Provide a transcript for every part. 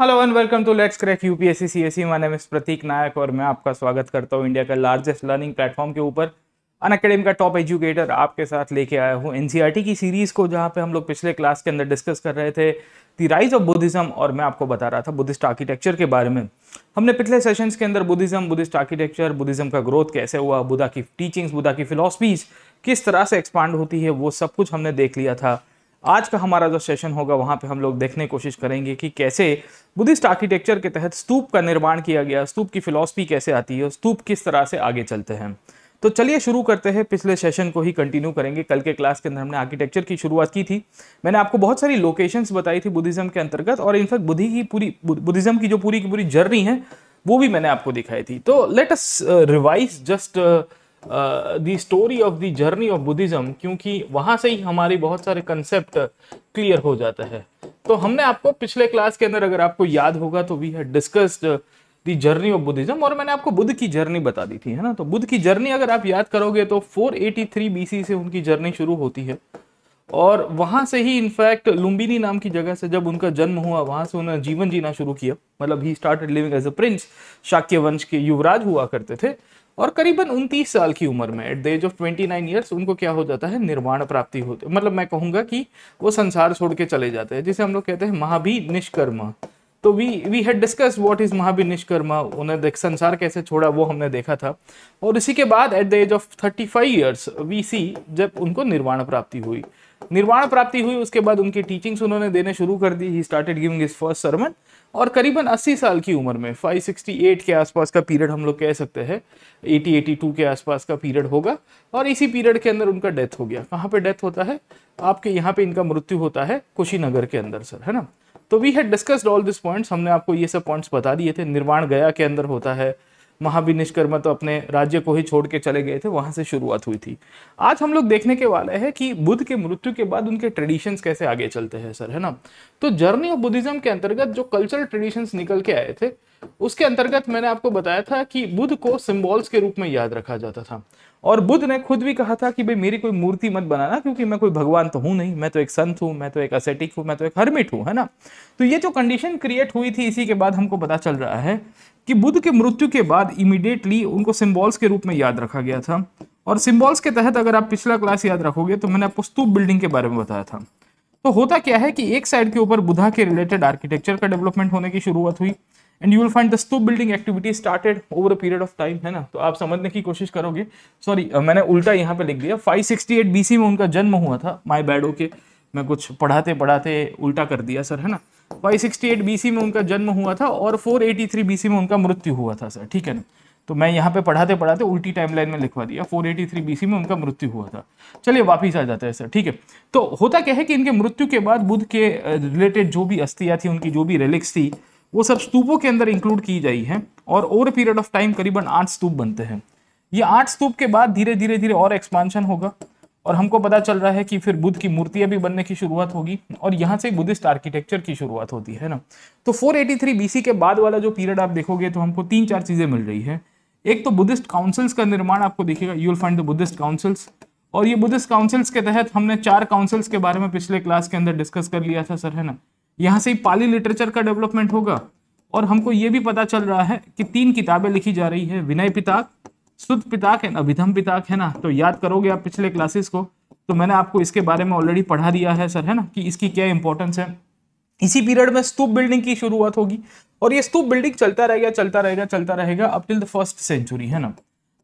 Hello and welcome to let's crack UPSC CSC my name is Pratik Nayak और मैं आपका स्वागत करता हूँ इंडिया का लार्जेस्ट लर्निंग प्लेटफॉर्म के ऊपर अन अकेडमी का टॉप एजुकेटर आपके साथ लेके आया हूँ एनसीईआरटी e की सीरीज़ को जहाँ पे हम लोग पिछले क्लास के अंदर डिस्कस कर रहे थे दी राइज ऑफ बुद्धिज्म और मैं आपको बता रहा था बुद्धिस्ट आर्किटेक्चर के बारे में हमने पिछले सेशन के अंदर बुद्धिज्म बुद्धिस्ट आर्किटेक्चर बुद्धिज्म का ग्रोथ कैसे हुआ बुद्धा की टीचिंग्स बुद्धा की फिलोसफीज किस तरह से एक्सपांड होती है वो सब कुछ हमने देख लिया था आज का हमारा जो सेशन होगा वहाँ पे हम लोग देखने की कोशिश करेंगे कि कैसे बुद्धिस्ट आर्किटेक्चर के तहत स्तूप का निर्माण किया गया स्तूप की फिलॉसफी कैसे आती है स्तूप किस तरह से आगे चलते हैं तो चलिए शुरू करते हैं पिछले सेशन को ही कंटिन्यू करेंगे कल के क्लास के अंदर हमने आर्किटेक्चर की शुरुआत की थी मैंने आपको बहुत सारी लोकेशंस बताई थी बुद्धिज्म के अंतर्गत और इनफैक्ट बुद्धि की पूरी बुद्धिज्म की जो पूरी की पूरी जर्नी है वो भी मैंने आपको दिखाई थी तो let us revise just the story of the journey of Buddhism क्योंकि वहाँ से ही हमारे बहुत सारे कंसेप्ट क्लियर हो जाता है तो हमने आपको पिछले क्लास के अंदर अगर आपको याद होगा तो we had discussed the journey of Buddhism और मैंने आपको बुद्ध की जर्नी बता दी थी है ना तो बुद्ध की जर्नी अगर आप याद करोगे तो 483 एटी से उनकी जर्नी शुरू होती है और वहाँ से ही इनफैक्ट लुम्बिनी नाम की जगह से जब उनका जन्म हुआ वहाँ से उन्होंने जीवन जीना शुरू किया मतलब he started living as a prince Shakya वंश के युवराज हुआ करते थे और करीबन उनतीस साल की उम्र में at the age of twenty nine years उनको क्या हो जाता है निर्वाण प्राप्ति होती मतलब मैं कहूँगा कि वो संसार छोड़ के चले जाते हैं जिसे हम लोग कहते हैं महाभी निष्कर्मा तो we we had discuss what is Mahabhinishkramana उन्हें देख संसार कैसे छोड़ा वो हमने देखा था और इसी के बाद at the age of thirty five years we see जब उनको निर्वाण प्राप्ति हुई निर्वाण प्राप्ति हुई उसके बाद उनकी टीचिंग्स उन्होंने देने शुरू कर दी he started giving his first sermon और करीबन 80 साल की उम्र में 568 के आसपास का पीरियड हम लोग कह सकते हैं एटी 82 के आसपास का पीरियड होगा और इसी पीरियड के अंदर उनका डेथ हो गया कहाँ पे डेथ होता है आपके यहाँ पे इनका मृत्यु होता है कुशीनगर के अंदर सर है ना तो we had discussed all this points हमने आपको ये सब पॉइंट्स बता दिए थे निर्वाण गया के अंदर होता है भी निष्कर्मा तो अपने राज्य को ही छोड़ के चले गए थे वहां से शुरुआत हुई थी आज हम लोग देखने के वाले हैं कि बुद्ध के मृत्यु के बाद उनके ट्रेडिशंस कैसे आगे चलते हैं सर है ना तो जर्नी ऑफ बुद्धिज्म के अंतर्गत जो कल्चरल ट्रेडिशंस निकल के आए थे उसके अंतर्गत मैंने आपको बताया था कि बुद्ध को सिम्बॉल्स के रूप में याद रखा जाता था और बुद्ध ने खुद भी कहा था कि भाई मेरी कोई मूर्ति मत बनाना क्योंकि मैं कोई भगवान तो हूं नहीं मैं तो एक संत हूं मैं तो एक असेटिक हूं मैं तो एक हर्मिट हूं है ना तो ये जो कंडीशन क्रिएट हुई थी इसी के बाद हमको पता चल रहा है कि बुद्ध के मृत्यु के बाद इमीडिएटली उनको सिंबॉल्स के रूप में याद रखा गया था और सिम्बॉल्स के तहत अगर आप पिछला क्लास याद रखोगे तो मैंने आपको स्तूप बिल्डिंग के बारे में बताया था तो होता क्या है कि एक साइड के ऊपर बुधा के रिलेटेड आर्किटेक्चर का डेवलपमेंट होने की शुरुआत हुई and you will find the stupa building activity started over a period of time है ना तो आप समझने की कोशिश करोगे सॉरी मैंने उल्टा यहाँ पे लिख दिया 568 बीसी में उनका जन्म हुआ था माई बैडो के मैं कुछ पढ़ाते पढ़ाते उल्टा कर दिया सर है ना 568 बीसी में उनका जन्म हुआ था और 483 बीसी में उनका मृत्यु हुआ था सर ठीक है ना तो मैं यहाँ पे पढ़ाते पढ़ाते उल्टी टाइमलाइन में लिखवा दिया 483 एटी बीसी में उनका मृत्यु हुआ था चलिए वापिस आ जाता है सर ठीक है तो होता क्या है कि इनके मृत्यु के बाद बुद्ध के रिलेटेड जो भी अस्थियाँ थी उनकी जो भी रिलिक्स थी वो सब स्तूपों के अंदर इंक्लूड की जाई है और ओवर पीरियड ऑफ टाइम करीबन आठ स्तूप बनते हैं ये आठ स्तूप के बाद धीरे धीरे धीरे और एक्सपांशन होगा और हमको पता चल रहा है कि फिर बुद्ध की मूर्तियां भी बनने की शुरुआत होगी और यहाँ से बुद्धिस्ट आर्किटेक्चर की शुरुआत होती है ना तो 483 बीसी के बाद वाला जो पीरियड आप देखोगे तो हमको तीन चार चीज़ें मिल रही है एक तो बुद्धिस्ट काउंसिल्स का निर्माण आपको दिखेगा you'll find the Buddhist councils और ये बुद्धिस्ट काउंसिल्स के तहत हमने चार काउंसिल्स के बारे में पिछले क्लास के अंदर डिस्कस कर लिया था सर है ना यहाँ से ही पाली लिटरेचर का डेवलपमेंट होगा और हमको ये भी पता चल रहा है कि तीन किताबें लिखी जा रही है विनय पिताक शुद्ध पिताक है अभिधम पिताक है ना तो याद करोगे आप पिछले क्लासेस को तो मैंने आपको इसके बारे में ऑलरेडी पढ़ा दिया है सर है ना कि इसकी क्या इंपॉर्टेंस है इसी पीरियड में स्तूप बिल्डिंग की शुरुआत होगी और ये स्तूप बिल्डिंग चलता रहेगा चलता रहेगा चलता रहेगा up till the first century है ना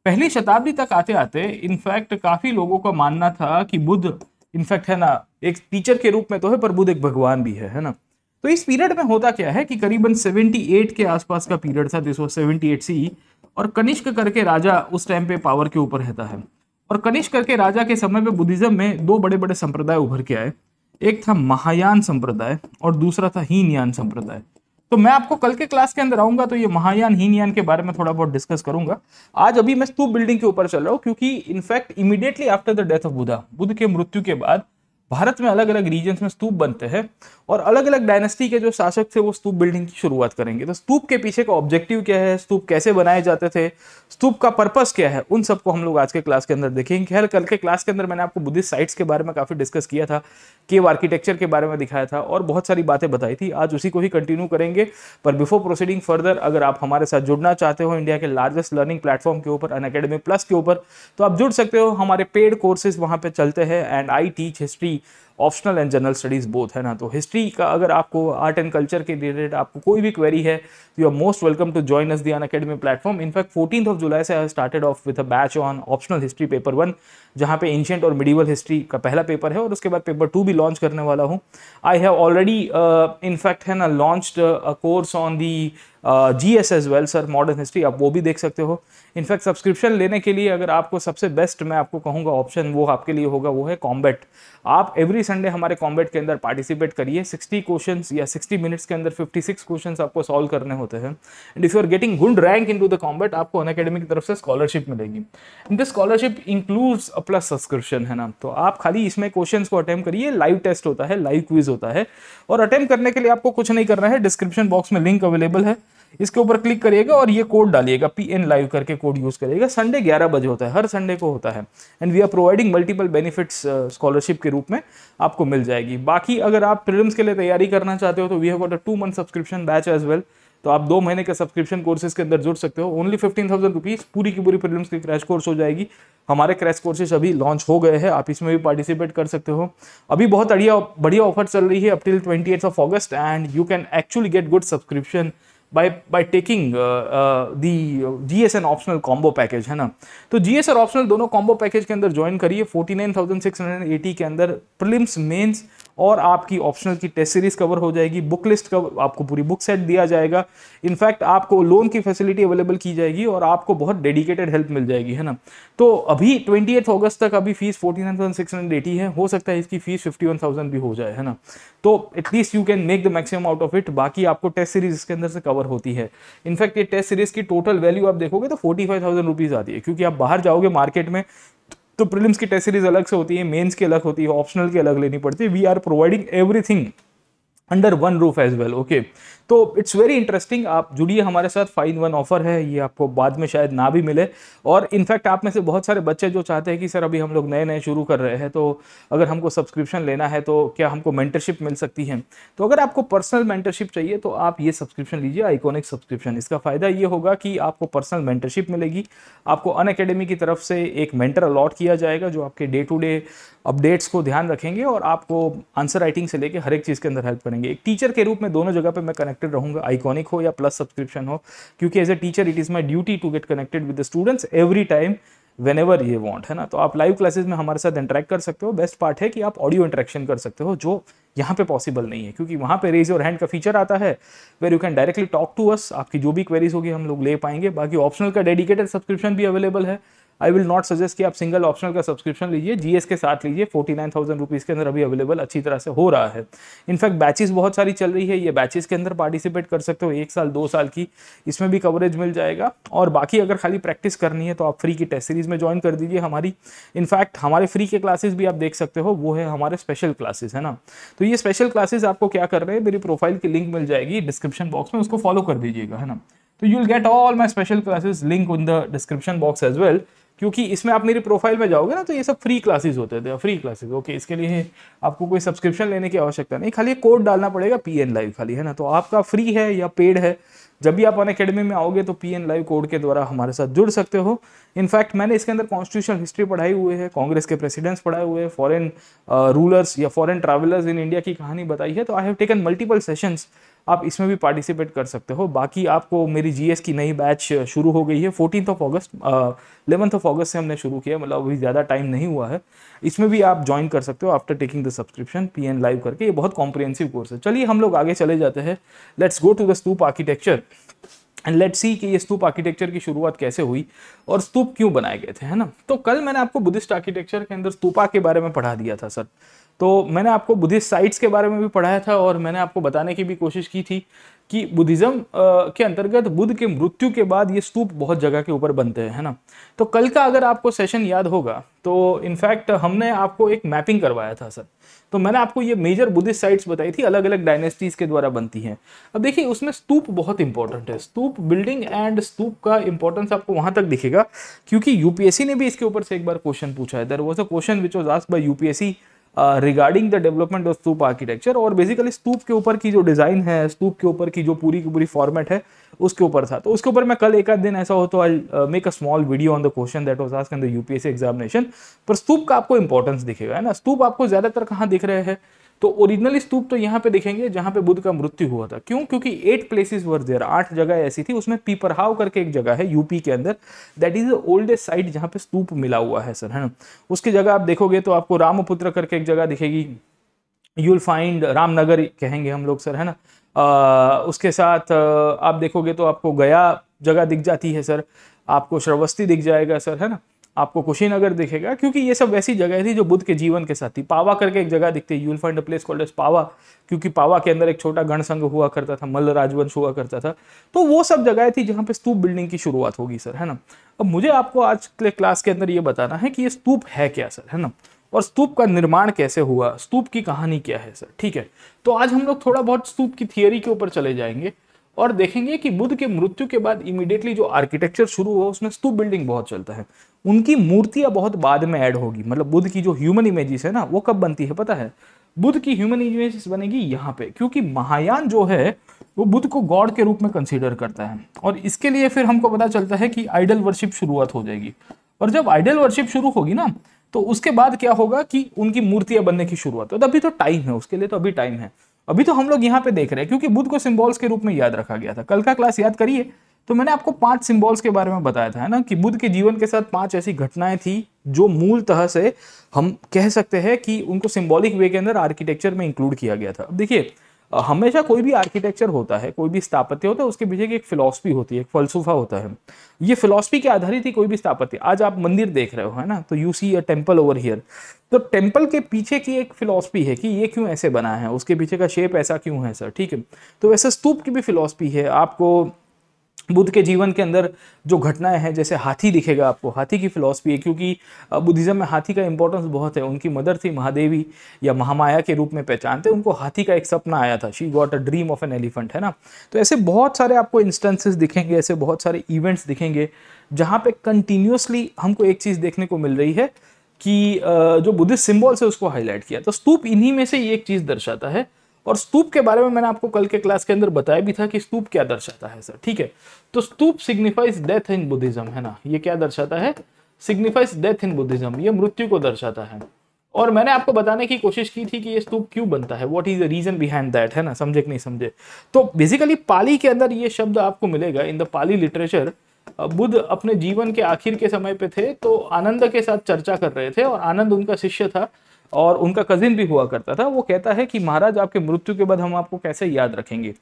पहली शताब्दी तक आते आते इनफैक्ट काफी लोगों का मानना था कि बुद्ध इनफैक्ट है ना एक टीचर के रूप में तो है पर बुद्ध एक भगवान भी है है ना तो इस पीरियड में होता क्या है कि करीबन 78 के आसपास का पीरियड था दिस वॉज 78 सी और कनिष्क करके राजा उस टाइम पे पावर के ऊपर रहता है और कनिष्क करके राजा के समय पे बुद्धिज्म में दो बड़े बड़े संप्रदाय उभर के आए एक था महायान संप्रदाय और दूसरा था हीनयान संप्रदाय तो मैं आपको कल के क्लास के अंदर आऊंगा तो ये महायान हीनयान के बारे में थोड़ा बहुत डिस्कस करूंगा आज अभी मैं स्तूप बिल्डिंग के ऊपर चल रहा हूँ क्योंकि in fact immediately after the death of Buddha Buddha के मृत्यु के बाद भारत में अलग अलग रीजन में स्तूप बनते हैं और अलग अलग डायनेस्टी के जो शासक थे वो स्तूप बिल्डिंग की शुरुआत करेंगे तो स्तूप के पीछे का ऑब्जेक्टिव क्या है स्तूप कैसे बनाए जाते थे स्तूप का पर्पस क्या है उन सबको हम लोग आज के क्लास के अंदर देखेंगे खैर कल के क्लास के अंदर मैंने आपको बुद्धिस्ट साइट्स के बारे में काफ़ी डिस्कस किया था केव आर्किटेक्चर के बारे में दिखाया था और बहुत सारी बातें बताई थी आज उसी को ही कंटिन्यू करेंगे पर बिफोर प्रोसीडिंग फर्दर अगर आप हमारे साथ जुड़ना चाहते हो इंडिया के लार्जेस्ट लर्निंग प्लेटफॉर्म के ऊपर अन प्लस के ऊपर तो आप जुड़ सकते हो हमारे पेड कोर्सेज वहाँ पर चलते हैं and I teach history optional and general studies both है ना तो हिस्ट्री का अगर आपको आर्ट एंड कल्चर के रिलेटेड आपको कोई भी क्वेरी है तो you are most welcome to join us the Unacademy platform in fact fourteen of July से I started off with a batch on optional history paper one जहाँ पे ancient और मिडिवल हिस्ट्री का पहला पेपर है और उसके बाद पेपर टू भी लॉन्च करने वाला हूँ आई हैव ऑलरेडी इनफैक्ट है ना launch a course on the G S as well sir modern history आप वो भी देख सकते हो इनफैक्ट सब्सक्रिप्शन लेने के लिए अगर आपको सबसे बेस्ट मैं आपको कहूँगा ऑप्शन वो आपके लिए होगा वो है कॉम्बैट आप एवरी संडे हमारे कॉम्बैट के अंदर पार्टिसिपेट करिए 60 क्वेश्चंस या 60 मिनट्स के अंदर 56 क्वेश्चन आपको सॉल्व करने होते हैं and if you are getting good rank in to the combat आपको अन अकेडमी की तरफ से स्कॉलरशिप मिलेगी this scholarship includes a plus subscription है ना तो आप खाली इसमें क्वेश्चन को अटैम्प करिए लाइव टेस्ट होता है लाइव क्विज होता है और अटैम्प करने के लिए आपको कुछ नहीं करना है डिस्क्रिप्शन बॉक्स में लिंक अवेलेबल है इसके ऊपर क्लिक करिएगा और ये कोड डालिएगा पी एन लाइव करके कोड यूज़ करिएगा संडे ग्यारह बजे होता है हर संडे को होता है and we are providing multiple benefits scholarship के रूप में आपको मिल जाएगी बाकी अगर आप प्रिलिम्स के लिए तैयारी करना चाहते हो तो we have a two month subscription batch as well तो आप दो महीने के सब्सक्रिप्शन कोर्सेज के अंदर जुड़ सकते हो ओनली फिफ्टीन थाउजेंड रुपीज़ पूरी की पूरी प्रीलिम्स की क्रैश कोर्स हो जाएगी हमारे क्रैश कोर्सेज अभी लॉन्च हो गए हैं आप इसमें भी पार्टिसिपेट कर सकते हो अभी बहुत बढ़िया बढ़िया ऑफर चल रही है up till twenty eighth of August and you can actually get good subscription by by taking uh, uh, the GS and optional combo package है ना तो GS और ऑप्शनल दोनों कॉम्बो पैकेज के अंदर ज्वाइन करिए forty nine thousand six hundred eighty के अंदर प्रिलिम्स मेन्स और आपकी ऑप्शनल की टेस्ट सीरीज कवर हो जाएगी बुक लिस्ट का आपको पूरी बुक सेट दिया जाएगा इनफैक्ट आपको लोन की फैसिलिटी अवेलेबल की जाएगी और आपको बहुत डेडिकेटेड हेल्प मिल जाएगी है ना तो अभी ट्वेंटी अगस्त तक अभी fees forty nine thousand six hundred eighty है हो सकता है इसकी फीस फिफ्टी वन थाउजेंड भी हो जाए है ना तो at least you can make the maximum out of it बाकी आपको टेस्ट सीरीज इसके अंदर से कवर होती है इनफैक्ट ये टेस्ट सीरीज की टोटल वैल्यू आप देखोगे तो फोर्टी फाइव थाउजेंड रुपीज़ आती है क्योंकि आप बाहर जाओगे मार्केट में तो प्रिलिम्स की टेस्ट सीरीज अलग से होती है मेन्स की अलग होती है ऑप्शनल की अलग लेनी पड़ती है we are providing everything under one roof as well okay तो इट्स वेरी इंटरेस्टिंग आप जुड़िए हमारे साथ फाइन वन ऑफर है ये आपको बाद में शायद ना भी मिले और इनफैक्ट आप में से बहुत सारे बच्चे जो चाहते हैं कि सर अभी हम लोग नए नए शुरू कर रहे हैं तो अगर हमको सब्सक्रिप्शन लेना है तो क्या हमको मेंटरशिप मिल सकती है तो अगर आपको पर्सनल मेंटरशिप चाहिए तो आप ये सब्सक्रिप्शन लीजिए आइकोनिक सब्सक्रिप्शन इसका फ़ायदा ये होगा कि आपको पर्सनल मेंटरशिप मिलेगी आपको अन अकेडमी की तरफ से एक मेंटर अलॉट किया जाएगा जो आपके डे टू डे अपडेट्स को ध्यान रखेंगे और आपको आंसर राइटिंग से लेकर हर एक चीज़ के अंदर हेल्प करेंगे एक टीचर के रूप में दोनों जगह पर मैं कनेक्टेड रहूंगा आइकॉनिक हो या प्लस सब्सक्रिप्शन हो क्योंकि as a teacher it is my duty to get connected with the students every time whenever ये वॉन्ट है ना तो आप लाइव क्लासेज में हमारे साथ इंटरेक्ट कर सकते हो बेस्ट पार्ट है कि आप ऑडियो इंटरेक्शन कर सकते हो जो यहाँ पे पॉसिबल नहीं है क्योंकि वहाँ पे रेज और हैंड का फीचर आता है where you can directly talk to us आपकी जो भी क्वेरीज होगी हम लोग ले पाएंगे बाकी ऑप्शनल का डेडिकेटेड सब्सक्रिप्शन भी अवेलेबल है आई विल नॉट सजेस्ट कि आप सिंगल ऑप्शनल का सब्सक्रिप्शन लीजिए जीएस के साथ लीजिए फोर्टी नाइन थाउजेंड रुपीज़ के अंदर अभी अवेलेबल अच्छी तरह से हो रहा है इनफैक्ट बैचेस बहुत सारी चल रही है ये बैचेस के अंदर पार्टिसिपेट कर सकते हो एक साल दो साल की इसमें भी कवरेज मिल जाएगा और बाकी अगर खाली प्रैक्टिस करनी है तो आप फ्री की टेस्ट सीरीज में ज्वाइन कर दीजिए हमारी इनफैक्ट हमारे फ्री के क्लासेस भी आप देख सकते हो वो है हमारे स्पेशल क्लासेस है ना तो ये स्पेशल क्लासेस आपको क्या कर रहे हैं मेरी प्रोफाइल की लिंक मिल जाएगी डिस्क्रिप्शन बॉक्स में उसको फॉलो कर दीजिएगा है ना तो you will get all my special classes link in the description box as well क्योंकि इसमें आप मेरी प्रोफाइल में जाओगे ना तो ये सब फ्री क्लासेस होते थे फ्री क्लासेस ओके इसके लिए आपको कोई सब्सक्रिप्शन लेने की आवश्यकता नहीं खाली कोड डालना पड़ेगा पी एन लाइव खाली है ना तो आपका फ्री है या पेड है जब भी आप अन अकेडमी में आओगे तो पी एन लाइव कोड के द्वारा हमारे साथ जुड़ सकते हो इनफैक्ट मैंने इसके अंदर कॉन्स्टिट्यूशन हिस्ट्री पढ़ाई हुई है कांग्रेस के प्रेसिडेंट्स पढ़ाए हुए हैं फॉरन रूलर्स uh, या फॉरन ट्रैवलर्स इन इंडिया की कहानी बताई है तो I have taken multiple sessions आप इसमें भी पार्टिसिपेट कर सकते हो बाकी आपको मेरी जीएस की नई बैच शुरू हो गई है fourteen of August eleventh of August से हमने शुरू किया मतलब अभी ज़्यादा टाइम नहीं हुआ है इसमें भी आप ज्वाइन कर सकते हो after taking the subscription P N live करके ये बहुत कॉम्प्रिहेंसिव कोर्स है चलिए हम लोग आगे चले जाते हैं let's go to the stupa architecture and let's see कि ये स्तूप आर्किटेक्चर की शुरुआत कैसे हुई और स्तूप क्यों बनाए गए थे है ना तो कल मैंने आपको बुद्धिस्ट आर्किटेक्चर के अंदर स्तूपा के बारे में पढ़ा दिया था सर तो मैंने आपको बुद्धिस्ट साइट्स के बारे में भी पढ़ाया था और मैंने आपको बताने की भी कोशिश की थी कि बुद्धिज़्म के अंतर्गत बुद्ध के मृत्यु के बाद ये स्तूप बहुत जगह के ऊपर बनते हैं है ना तो कल का अगर आपको सेशन याद होगा तो इनफैक्ट हमने आपको एक मैपिंग करवाया था सर तो मैंने आपको ये मेजर बुद्धिस्ट साइट्स बताई थी अलग अलग डायनेस्टीज़ के द्वारा बनती हैं अब देखिए उसमें स्तूप बहुत इंपॉर्टेंट है स्तूप बिल्डिंग एंड स्तूप का इंपॉर्टेंस आपको वहां तक दिखेगा क्योंकि यूपीएससी ने भी इसके ऊपर से एक बार क्वेश्चन पूछा है there was a question which was ask by UPSC regarding the development of stupa architecture और बेसिकली स्तूप के ऊपर की जो डिज़ाइन है स्तूप के ऊपर की जो पूरी की पूरी फॉर्मेट है उसके ऊपर था तो उसके ऊपर मैं कल एक आध दिन ऐसा हो तो I make a small video on the question that was ask in the UPSC examination पर स्तूप का आपको इंपॉर्टेंस दिखेगा है ना स्तूप आपको ज़्यादातर कहाँ दिख रहे हैं तो ओरिजिनल स्तूप तो यहाँ पे देखेंगे जहाँ पे बुद्ध का मृत्यु हुआ था क्यों क्योंकि एट प्लेसेस वर देयर आठ जगह ऐसी थी उसमें पीपरहाव करके एक जगह है यूपी के अंदर that is the oldest site जहाँ पे स्तूप मिला हुआ है सर है ना उसकी जगह आप देखोगे तो आपको रामपुत्र करके एक जगह दिखेगी यूल फाइंड रामनगर कहेंगे हम लोग सर है ना आ, उसके साथ आप देखोगे तो आपको गया जगह दिख जाती है सर आपको श्रवस्ती दिख जाएगा सर है ना आपको कुशीनगर दिखेगा क्योंकि ये सब वैसी जगह थी जो बुद्ध के जीवन के साथ थी पावा करके एक जगह दिखती है you'll find a place called as Pava क्योंकि पावा के अंदर एक छोटा गण संघ हुआ करता था मल्ल राजवंश हुआ करता था तो वो सब जगह थी जहाँ पे स्तूप बिल्डिंग की शुरुआत होगी सर है ना अब मुझे आपको आज के क्लास के अंदर ये बताना है कि ये स्तूप है क्या सर है ना और स्तूप का निर्माण कैसे हुआ स्तूप की कहानी क्या है सर ठीक है तो आज हम लोग थोड़ा बहुत स्तूप की थियोरी के ऊपर चले जाएंगे और देखेंगे कि बुद्ध के मृत्यु के बाद इमीडिएटली जो आर्किटेक्चर शुरू हुआ उसमें स्तूप बिल्डिंग बहुत चलता है उनकी मूर्तियां बहुत बाद में ऐड होगी मतलब बुद्ध की जो ह्यूमन इमेजेस है ना वो कब बनती है पता है बुद्ध की ह्यूमन इमेजेस बनेगी यहाँ पे क्योंकि महायान जो है वो बुद्ध को गॉड के रूप में कंसिडर करता है और इसके लिए फिर हमको पता चलता है कि आइडल वर्शिप शुरुआत हो जाएगी और जब आइडल वर्शिप शुरू होगी ना तो उसके बाद क्या होगा कि उनकी मूर्तियां बनने की शुरुआत तो अभी तो टाइम है उसके लिए तो अभी टाइम है अभी तो हम लोग यहाँ पे देख रहे हैं क्योंकि बुद्ध को सिम्बॉल्स के रूप में याद रखा गया था कल का क्लास याद करिए तो मैंने आपको पांच सिम्बॉल्स के बारे में बताया था है ना कि बुद्ध के जीवन के साथ पांच ऐसी घटनाएं थी जो मूल तह से हम कह सकते हैं कि उनको सिम्बॉलिक वे के अंदर आर्किटेक्चर में इंक्लूड किया गया था अब देखिए हमेशा कोई भी आर्किटेक्चर होता है कोई भी स्थापत्य होता है उसके पीछे की एक फिलोसफी होती है एक फलसफा होता है ये फिलॉसफी के आधारित ही कोई भी स्थापत्य आज आप मंदिर देख रहे हो है ना तो you see a temple over here तो टेम्पल के पीछे की एक फिलोसफी है कि ये क्यों ऐसे बना है उसके पीछे का शेप ऐसा क्यों है सर ठीक है तो वैसे स्तूप की भी फिलोसफी है आपको बुद्ध के जीवन के अंदर जो घटनाएं हैं जैसे हाथी दिखेगा आपको हाथी की फिलॉसफी है क्योंकि बुद्धिज़्म में हाथी का इंपॉर्टेंस बहुत है उनकी मदर थी महादेवी या महामाया के रूप में पहचानते उनको हाथी का एक सपना आया था she got a dream of an elephant है ना तो ऐसे बहुत सारे आपको इंस्टेंसेस दिखेंगे ऐसे बहुत सारे इवेंट्स दिखेंगे जहाँ पे कंटिन्यूसली हमको एक चीज़ देखने को मिल रही है कि जो बुद्धिस्ट सिम्बॉल्स है उसको हाईलाइट किया तो स्तूप इन्हीं में से ये एक चीज़ दर्शाता है और स्तूप के बारे में मैंने आपको कल के क्लास के अंदर बताया भी था कि स्तूप क्या दर्शाता है सर ठीक है तो stupa signifies death in Buddhism है ना ये क्या दर्शाता है सिग्निफाइज डेथ इन बुद्धिज्म ये मृत्यु को दर्शाता है और मैंने आपको बताने की कोशिश की थी कि ये स्तूप क्यों बनता है what is the reason behind that है ना समझे कि नहीं समझे तो बेसिकली पाली के अंदर ये शब्द आपको मिलेगा in the Pali literature Buddha अपने जीवन के आखिर के समय पे थे तो आनंद के साथ चर्चा कर रहे थे और आनंद उनका शिष्य था और उनका कजिन भी हुआ करता था वो कहता है कि महाराज आपके मृत्यु के बाद हम आपको कैसे याद रखेंगे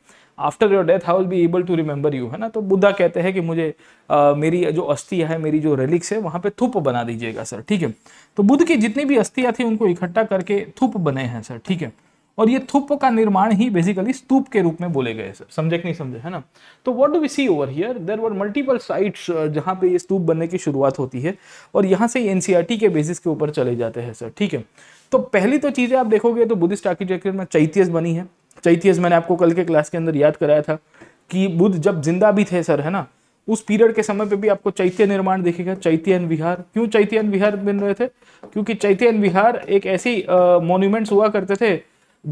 after your death how will be able to remember you है ना तो बुद्धा कहते हैं कि मुझे आ, मेरी जो अस्थिया है मेरी जो रेलिक्स है वहाँ पे थूप बना दीजिएगा सर ठीक है तो बुद्ध की जितनी भी अस्थियाँ थी उनको इकट्ठा करके थूप बने हैं सर ठीक है और ये थुप का निर्माण ही बेसिकली स्तूप के रूप में बोले गए सर समझे कि नहीं समझे है ना तो what do we see over here there were multiple sites जहाँ पे ये स्तूप बनने की शुरुआत होती है और यहाँ से एनसीआरटी e के बेसिस के ऊपर चले जाते हैं सर ठीक है तो पहली तो चीज़ें आप देखोगे तो बुद्धिस्ट आर्किटेक्चर में चैतियस बनी है चैतियस मैंने आपको कल के क्लास के अंदर याद कराया था कि बुद्ध जब जिंदा भी थे सर है ना उस पीरियड के समय पे भी आपको चैत्य निर्माण दिखेगा चैत्यन विहार क्यों चैत्यन विहार बन रहे थे क्योंकि चैत्यन विहार एक ऐसी मोन्यूमेंट्स हुआ करते थे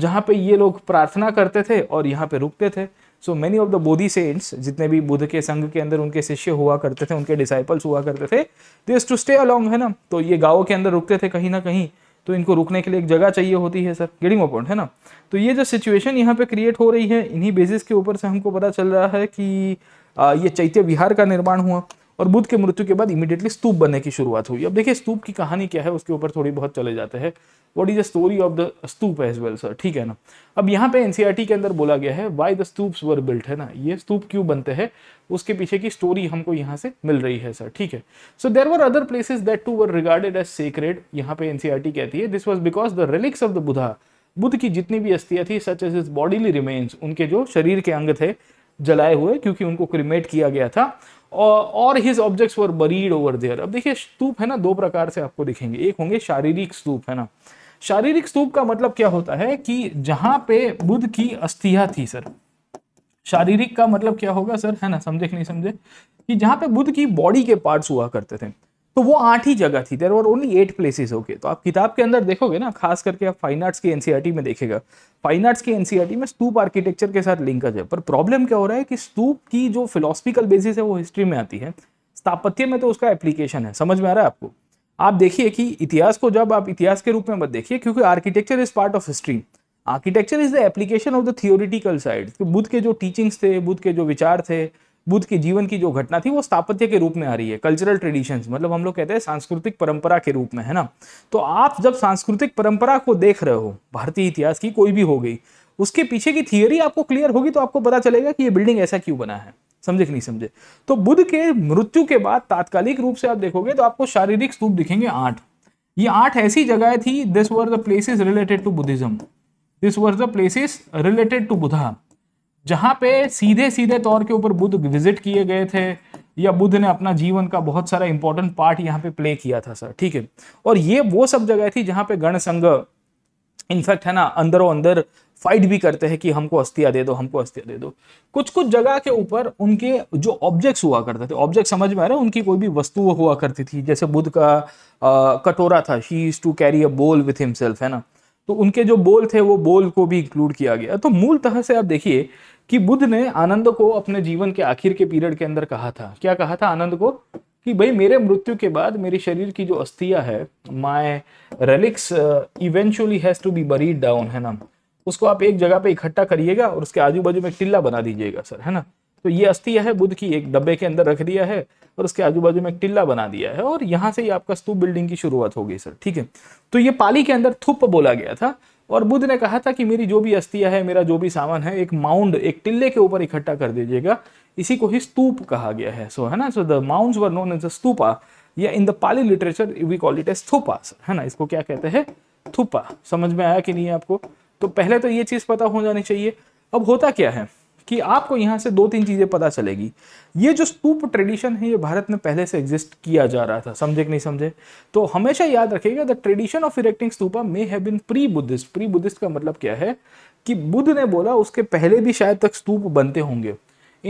जहाँ पे ये लोग प्रार्थना करते थे और यहाँ पे रुकते थे so many of the bodhi saints जितने भी बुद्ध के संघ के अंदर उनके शिष्य हुआ करते थे उनके डिसाइपल्स हुआ करते थे दिस टू स्टे अलोंग है ना तो ये गाँव के अंदर रुकते थे कहीं ना कहीं तो इनको रुकने के लिए एक जगह चाहिए होती है सर गेटिंग पॉइंट है ना तो ये जो सिचुएशन यहाँ पे क्रिएट हो रही है इन्हीं बेसिस के ऊपर से हमको पता चल रहा है कि ये चैत्य विहार का निर्माण हुआ और बुद्ध के मृत्यु के बाद इमीडिएटली स्तूप बनने की शुरुआत हुई अब देखिए स्तूप की कहानी क्या है उसके ऊपर थोड़ी बहुत चले जाते हैं what is the story of the stupa as well sir ठीक है ना अब यहाँ पे एनसीईआरटी e के अंदर बोला गया है why the stupas were built है ना ये स्तूप क्यों बनते हैं उसके पीछे की स्टोरी हमको यहाँ से मिल रही है सर ठीक है so there were other places that too were regarded as sacred यहाँ पे एनसीईआरटी e कहती है this was because the relics of the Buddha Buddha की जितनी भी अस्थियां थी such as is bodily remains उनके जो शरीर के अंग थे जलाए हुए क्योंकि उनको क्रिमेट किया गया था और his objects were buried over there अब देखिए स्तूप है ना दो प्रकार से आपको दिखेंगे एक होंगे शारीरिक स्तूप है ना शारीरिक स्तूप का मतलब क्या होता है कि जहां पे बुद्ध की अस्थिया थी सर शारीरिक का मतलब क्या होगा सर है ना समझे कि नहीं समझे कि जहां पे बुद्ध की बॉडी के पार्ट्स हुआ करते थे तो वो आठ ही जगह थी देर और ओनली एट प्लेसेस ओके तो आप किताब के अंदर देखोगे ना खास करके आप फाइन आर्ट्स की एनसीईआरटी e में देखेगा फाइन आर्ट्स की एनसीईआरटी e में स्तूप आर्किटेक्चर के साथ लिंक है पर प्रॉब्लम क्या हो रहा है कि स्तूप की जो फिलोसफिकल बेसिस है वो हिस्ट्री में आती है स्थापत्य में तो उसका एप्लीकेशन है समझ में आ रहा है आपको आप देखिए कि इतिहास को जब आप इतिहास के रूप में मत देखिए क्योंकि architecture is part of history architecture is the application of the theoretical side Buddha के जो टीचिंग्स थे बुद्ध के जो विचार थे बुद्ध के जीवन की जो घटना थी वो स्थापत्य के रूप में आ रही है कल्चरल ट्रेडिशंस मतलब हम लोग कहते हैं सांस्कृतिक परंपरा के रूप में है ना तो आप जब सांस्कृतिक परंपरा को देख रहे हो भारतीय इतिहास की कोई भी हो गई उसके पीछे की थियोरी आपको क्लियर होगी तो आपको पता चलेगा कि ये बिल्डिंग ऐसा क्यों बना है समझे कि नहीं समझे तो बुद्ध के मृत्यु के बाद तात्कालिक रूप से आप देखोगे तो आपको शारीरिक स्तूप दिखेंगे आठ ये आठ ऐसी जगह थी this were the places related to Buddhism this were the places related to Buddha जहाँ पे सीधे सीधे तौर के ऊपर बुद्ध विजिट किए गए थे या बुद्ध ने अपना जीवन का बहुत सारा इंपॉर्टेंट पार्ट यहाँ पे प्ले किया था सर ठीक है और ये वो सब जगह थी जहाँ पे गण संघ इनफैक्ट है ना अंदरों अंदर फाइट भी करते हैं कि हमको अस्थिया दे दो हमको अस्थिया दे दो कुछ कुछ जगह के ऊपर उनके जो ऑब्जेक्ट्स हुआ करते थे ऑब्जेक्ट समझ में आ रहा है उनकी कोई भी वस्तु हुआ करती थी जैसे बुद्ध का आ, कटोरा था he is to carry a bowl with himself है ना तो उनके जो बोल थे वो बोल को भी इंक्लूड किया गया तो मूलतः से आप देखिए कि बुद्ध ने आनंद को अपने जीवन के आखिर के पीरियड के अंदर कहा था क्या कहा था आनंद को कि भाई मेरे मृत्यु के बाद मेरे शरीर की जो अस्थिया है my relics eventually has to be buried down है ना उसको आप एक जगह पे इकट्ठा करिएगा और उसके आजू बाजू में टिल्ला बना दीजिएगा सर है ना तो ये अस्थिया है बुद्ध की एक डब्बे के अंदर रख दिया है और उसके आजू बाजू में एक टिल्ला बना दिया है और यहाँ से ही आपका स्तूप बिल्डिंग की शुरुआत हो गई सर ठीक है तो ये पाली के अंदर थुप बोला गया था और बुद्ध ने कहा था कि मेरी जो भी अस्थियां है मेरा जो भी सामान है एक माउंड एक टिल्ले के ऊपर इकट्ठा कर दीजिएगा इसी को ही स्तूप कहा गया है सो so, है ना so the mound were known as stupa या in the Pali literature we call it as thupa है ना इसको क्या कहते हैं थुपा समझ में आया कि नहीं आपको तो पहले तो ये चीज़ पता हो जानी चाहिए अब होता क्या है कि आपको यहाँ से दो तीन चीज़ें पता चलेगी ये जो स्तूप ट्रेडिशन है ये भारत में पहले से एग्जिस्ट किया जा रहा था समझे कि नहीं समझे तो हमेशा याद रखिएगा the tradition of erecting stupa may have been pre Buddhist pre Buddhist का मतलब क्या है कि बुद्ध ने बोला उसके पहले भी शायद तक स्तूप बनते होंगे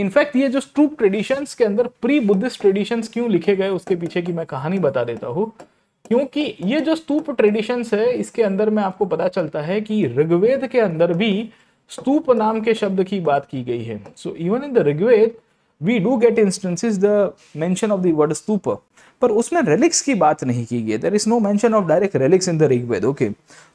इनफैक्ट ये जो स्तूप ट्रेडिशंस के अंदर प्री बुद्धिस्ट ट्रेडिशंस क्यों लिखे गए उसके पीछे की मैं कहानी बता देता हूँ क्योंकि ये जो स्तूप ट्रेडिशंस है इसके अंदर में आपको पता चलता है कि ऋग्वेद के अंदर भी स्तूप नाम के शब्द की बात की गई है so even in the Rigveda we do get instances the mention of the word stupa पर उसमें रेलिक्स की बात नहीं की गई there is no mention of direct relics in the Rigveda okay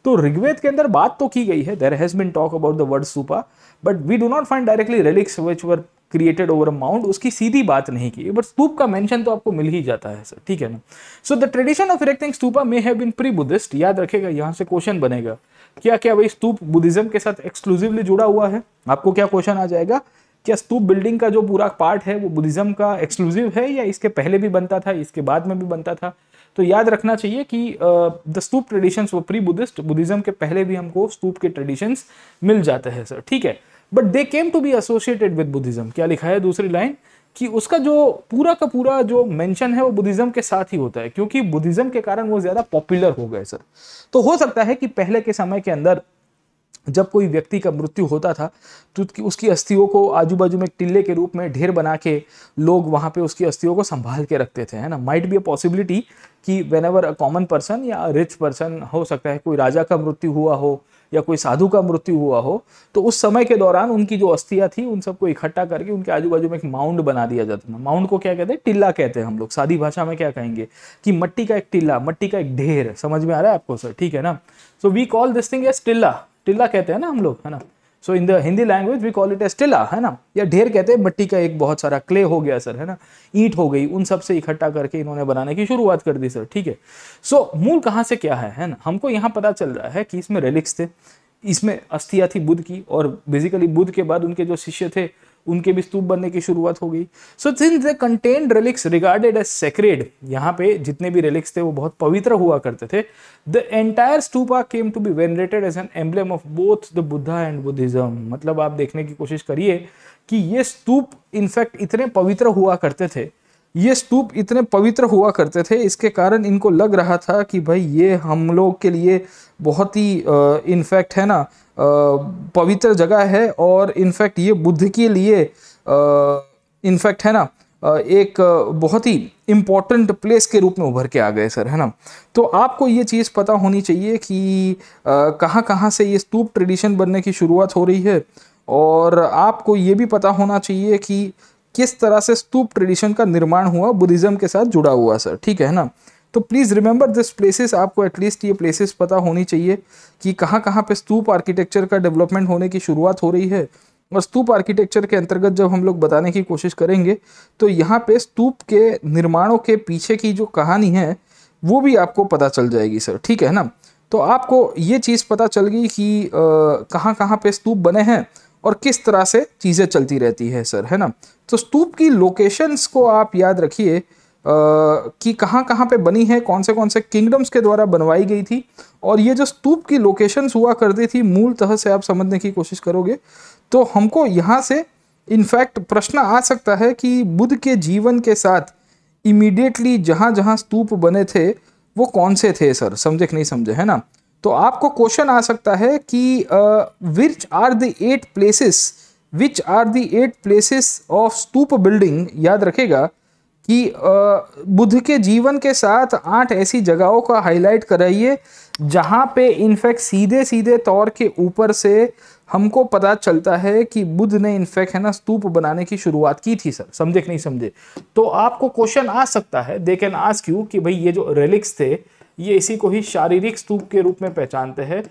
तो ऋग्वेद के अंदर बात तो की गई है there has been talk about the word stupa but we do not find directly relics which were created over a mount उसकी सीधी बात नहीं की बट स्तूप का मेंशन तो आपको मिल ही जाता है सर ठीक है ना so the tradition of erecting stupa may have been pre Buddhist याद रखेगा यहाँ से क्वेश्चन बनेगा क्या क्या भाई स्तूप बुद्धिज्म के साथ एक्सक्लूसिवली जुड़ा हुआ है आपको क्या क्वेश्चन आ जाएगा क्या स्तूप बिल्डिंग का जो पूरा पार्ट है वो बुद्धिज्म का एक्सक्लूसिव है या इसके पहले भी बनता था इसके बाद में भी बनता था तो याद रखना चाहिए कि द स्तूप ट्रेडिशंस वो प्री बुद्धिस्ट बुद्धिज्म के पहले भी हमको स्तूप के ट्रेडिशंस मिल जाते हैं सर ठीक है but they came to be associated with Buddhism क्या लिखा है दूसरी लाइन कि उसका जो पूरा का पूरा जो मेंशन है वो बुद्धिज्म के साथ ही होता है क्योंकि बुद्धिज्म के कारण वो ज़्यादा पॉपुलर हो गए सर तो हो सकता है कि पहले के समय के अंदर जब कोई व्यक्ति का मृत्यु होता था तो उसकी अस्थियों को आजू बाजू में टिल्ले के रूप में ढेर बना के लोग वहाँ पे उसकी अस्थियों को संभाल के रखते थे है ना माइट बी अ पॉसिबिलिटी कि whenever a common person या रिच पर्सन हो सकता है कोई राजा का मृत्यु हुआ हो या कोई साधु का मृत्यु हुआ हो तो उस समय के दौरान उनकी जो अस्थियां थी उन सबको इकट्ठा करके उनके आजू बाजू में एक माउंड बना दिया जाता था माउंड को क्या कहते हैं टिल्ला कहते हैं हम लोग सादी भाषा में क्या कहेंगे कि मट्टी का एक टिल्ला मट्टी का एक ढेर समझ में आ रहा है आपको सर ठीक है ना so we call this thing as tilla टिल्ला कहते हैं ना हम लोग है ना so in the Hindi language we call it as tila है ना या ढेर कहते हैं मट्टी का एक बहुत सारा क्ले हो गया सर है ना ईट हो गई उन सब से इकट्ठा करके इन्होंने बनाने की शुरुआत कर दी सर ठीक है सो मूल कहाँ से क्या है है ना हमको यहाँ पता चल रहा है कि इसमें रेलिक्स थे इसमें अस्थिया थी बुद्ध की और बेसिकली बुद्ध के बाद उनके जो शिष्य थे उनके भी स्तूप बनने की शुरुआत हो गई so since the contained relics regarded as sacred यहाँ पे जितने भी रिलिक्स थे वो बहुत पवित्र हुआ करते थे the entire stupa came to be venerated as an emblem of both the Buddha and Buddhism मतलब आप देखने की कोशिश करिए कि ये स्तूप इनफैक्ट इतने पवित्र हुआ करते थे ये स्तूप इतने पवित्र हुआ करते थे इसके कारण इनको लग रहा था कि भाई ये हम लोग के लिए बहुत ही इनफैक्ट है ना पवित्र जगह है और इनफैक्ट ये बुद्ध के लिए इनफैक्ट है ना एक बहुत ही इम्पॉर्टेंट प्लेस के रूप में उभर के आ गए सर है ना तो आपको ये चीज़ पता होनी चाहिए कि कहाँ कहाँ से ये स्तूप ट्रेडिशन बनने की शुरुआत हो रही है और आपको ये भी पता होना चाहिए कि किस तरह से स्तूप ट्रेडिशन का निर्माण हुआ बुद्धिज्म के साथ जुड़ा हुआ सर ठीक है ना तो प्लीज़ रिमेंबर दिस प्लेसेस आपको एटलीस्ट ये प्लेसेस पता होनी चाहिए कि कहाँ कहाँ पे स्तूप आर्किटेक्चर का डेवलपमेंट होने की शुरुआत हो रही है और स्तूप आर्किटेक्चर के अंतर्गत जब हम लोग बताने की कोशिश करेंगे तो यहाँ पे स्तूप के निर्माणों के पीछे की जो कहानी है वो भी आपको पता चल जाएगी सर ठीक है ना तो आपको ये चीज़ पता चल गई कि कहाँ कहाँ पे स्तूप बने हैं और किस तरह से चीज़ें चलती रहती है सर है ना तो स्तूप की लोकेशंस को आप याद रखिए कि कहाँ कहाँ पे बनी है कौन से कौन से किंगडम्स के द्वारा बनवाई गई थी और ये जो स्तूप की लोकेशंस हुआ करती थी मूल तह से आप समझने की कोशिश करोगे तो हमको यहाँ से इनफैक्ट प्रश्न आ सकता है कि बुद्ध के जीवन के साथ इमीडिएटली जहाँ जहाँ स्तूप बने थे वो कौन से थे सर समझे कि नहीं समझे है ना तो आपको क्वेश्चन आ सकता है कि which are the eight places which are the eight places of stupa building याद रखेगा कि बुद्ध के जीवन के साथ आठ ऐसी जगहों का हाईलाइट कराइए जहाँ पे इनफैक्ट सीधे सीधे तौर के ऊपर से हमको पता चलता है कि बुद्ध ने इनफैक्ट है ना स्तूप बनाने की शुरुआत की थी सर समझे कि नहीं समझे तो आपको क्वेश्चन आ सकता है दे कैन आस्क यू कि भाई ये जो रेलिक्स थे ये इसी को ही शारीरिक स्तूप के रूप में पहचानते हैं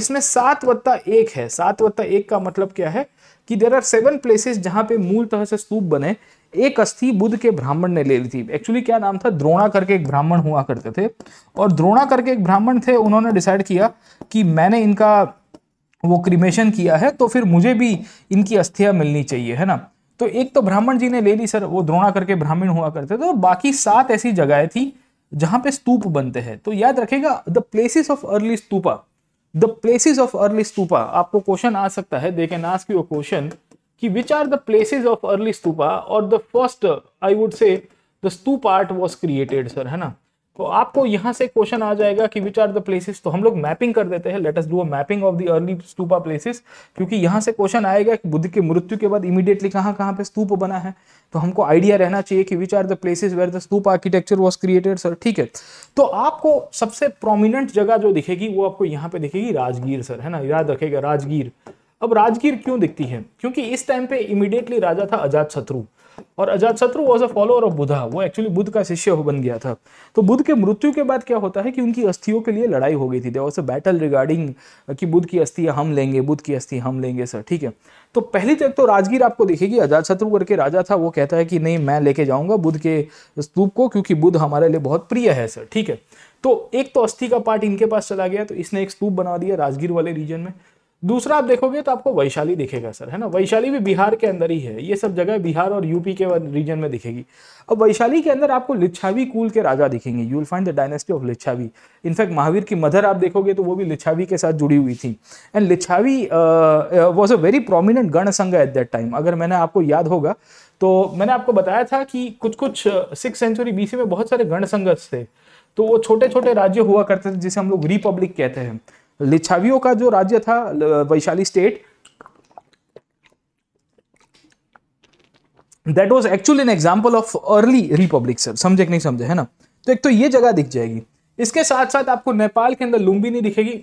इसमें सात वत्ता एक है सात वत्ता एक का मतलब क्या है कि देर आर सेवन प्लेसेस जहां पे मूल तरह से स्तूप बने एक अस्थि बुद्ध के ब्राह्मण ने ले ली थी एक्चुअली क्या नाम था द्रोणा करके एक ब्राह्मण हुआ करते थे और द्रोणा करके एक ब्राह्मण थे उन्होंने डिसाइड किया कि मैंने इनका वो क्रिमेशन किया है तो फिर मुझे भी इनकी अस्थियां मिलनी चाहिए है ना तो एक तो ब्राह्मण जी ने ले ली सर वो द्रोणा करके ब्राह्मण हुआ करते थे तो बाकी सात ऐसी जगह थी जहां पे स्तूप बनते हैं तो याद रखेगा the places of early stupa the places of early stupa आपको क्वेश्चन आ सकता है they can ask you question कि which are the places of early stupa और the first I would say the stupa art was created sir है ना तो आपको यहाँ से क्वेश्चन आ जाएगा कि विच आर द प्लेसेस तो हम लोग मैपिंग कर देते हैं let us do a mapping of the early stupa places क्योंकि यहां से क्वेश्चन आएगा कि बुद्ध के मृत्यु के बाद इमीडिएटली कहाँ कहां पे स्तूप बना है तो हमको आइडिया रहना चाहिए कि which are the places where the stupa architecture was created sir ठीक है तो आपको सबसे प्रोमिनेंट जगह जो दिखेगी वो आपको यहाँ पे दिखेगी राजगीर सर है ना याद रखेगा राजगीर अब राजगीर क्यों दिखती है क्योंकि इस टाइम पे इमीडिएटली राजा था अजात शत्रु और Ajatashatru was a follower of Buddha वो एक्चुअली बुद्ध का शिष्य बन गया था तो बुद्ध के मृत्यु के बाद क्या होता है कि उनकी अस्थियों के लिए लड़ाई हो गई थी there was a battle regarding कि बुद्ध की अस्थियाँ हम लेंगे बुद्ध की अस्थि हम लेंगे सर ठीक है तो पहली तक तो, तो राजगीर आपको देखेगी अजात शत्रु करके राजा था वो कहता है कि नहीं मैं लेके जाऊंगा बुद्ध के स्तूप को क्योंकि बुद्ध हमारे लिए बहुत प्रिय है सर ठीक है तो एक तो अस्थि का पार्ट इनके पास चला गया तो इसने एक स्तूप बना दिया राजगीर वाले रीजन में दूसरा आप देखोगे तो आपको वैशाली दिखेगा सर है ना वैशाली भी बिहार के अंदर ही है ये सब जगह बिहार और यूपी के रीजन में दिखेगी अब वैशाली के अंदर आपको लिच्छावी कुल के राजा दिखेंगे you will find the dynasty of Lichchhavi in fact Mahavira की मदर आप देखोगे तो वो भी लिच्छावी के साथ जुड़ी हुई थी and Lichchhavi was a very prominent gana sangha eight that time अगर मैंने आपको याद होगा तो मैंने आपको बताया था कि कुछ कुछ सिक्स सेंचुरी बीसी में बहुत सारे गण संघर्ष थे तो वो छोटे छोटे राज्य हुआ करते थे जिसे हम लोग रिपब्लिक कहते हैं लिच्छावियों का जो राज्य था Vaishali state that was actually an example of early republic sir समझे नहीं समझे है ना तो एक तो ये जगह दिख जाएगी इसके साथ साथ आपको नेपाल के अंदर लुम्बिनी दिखेगी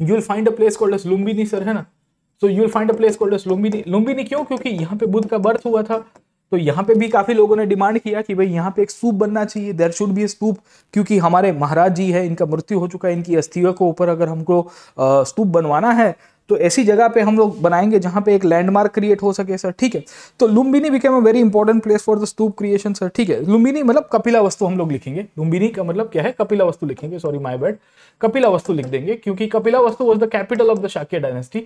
you will find a place called as Lumbini sir है ना so you will find a place called as Lumbini Lumbini क्यों क्योंकि यहाँ पे बुद्ध का बर्थ हुआ था तो यहाँ पे भी काफ़ी लोगों ने डिमांड किया कि भाई यहाँ पे एक स्तूप बनना चाहिए देर शुड बी स्तूप क्योंकि हमारे महाराज जी है इनका मृत्यु हो चुका है इनकी अस्थियों के ऊपर अगर हमको स्तूप बनवाना है तो ऐसी जगह पे हम लोग बनाएंगे जहां पे एक लैंडमार्क क्रिएट हो सके सर ठीक है तो Lumbini became a very important place for the stupa creation sir ठीक है लुम्बिनी मतलब कपिला वस्तु हम लोग लिखेंगे लुम्बिनी का मतलब क्या है कपिला वस्तु लिखेंगे सॉरी माई बैड कपिला वस्तु लिख देंगे क्योंकि Kapilavastu was the capital of the Shakya dynasty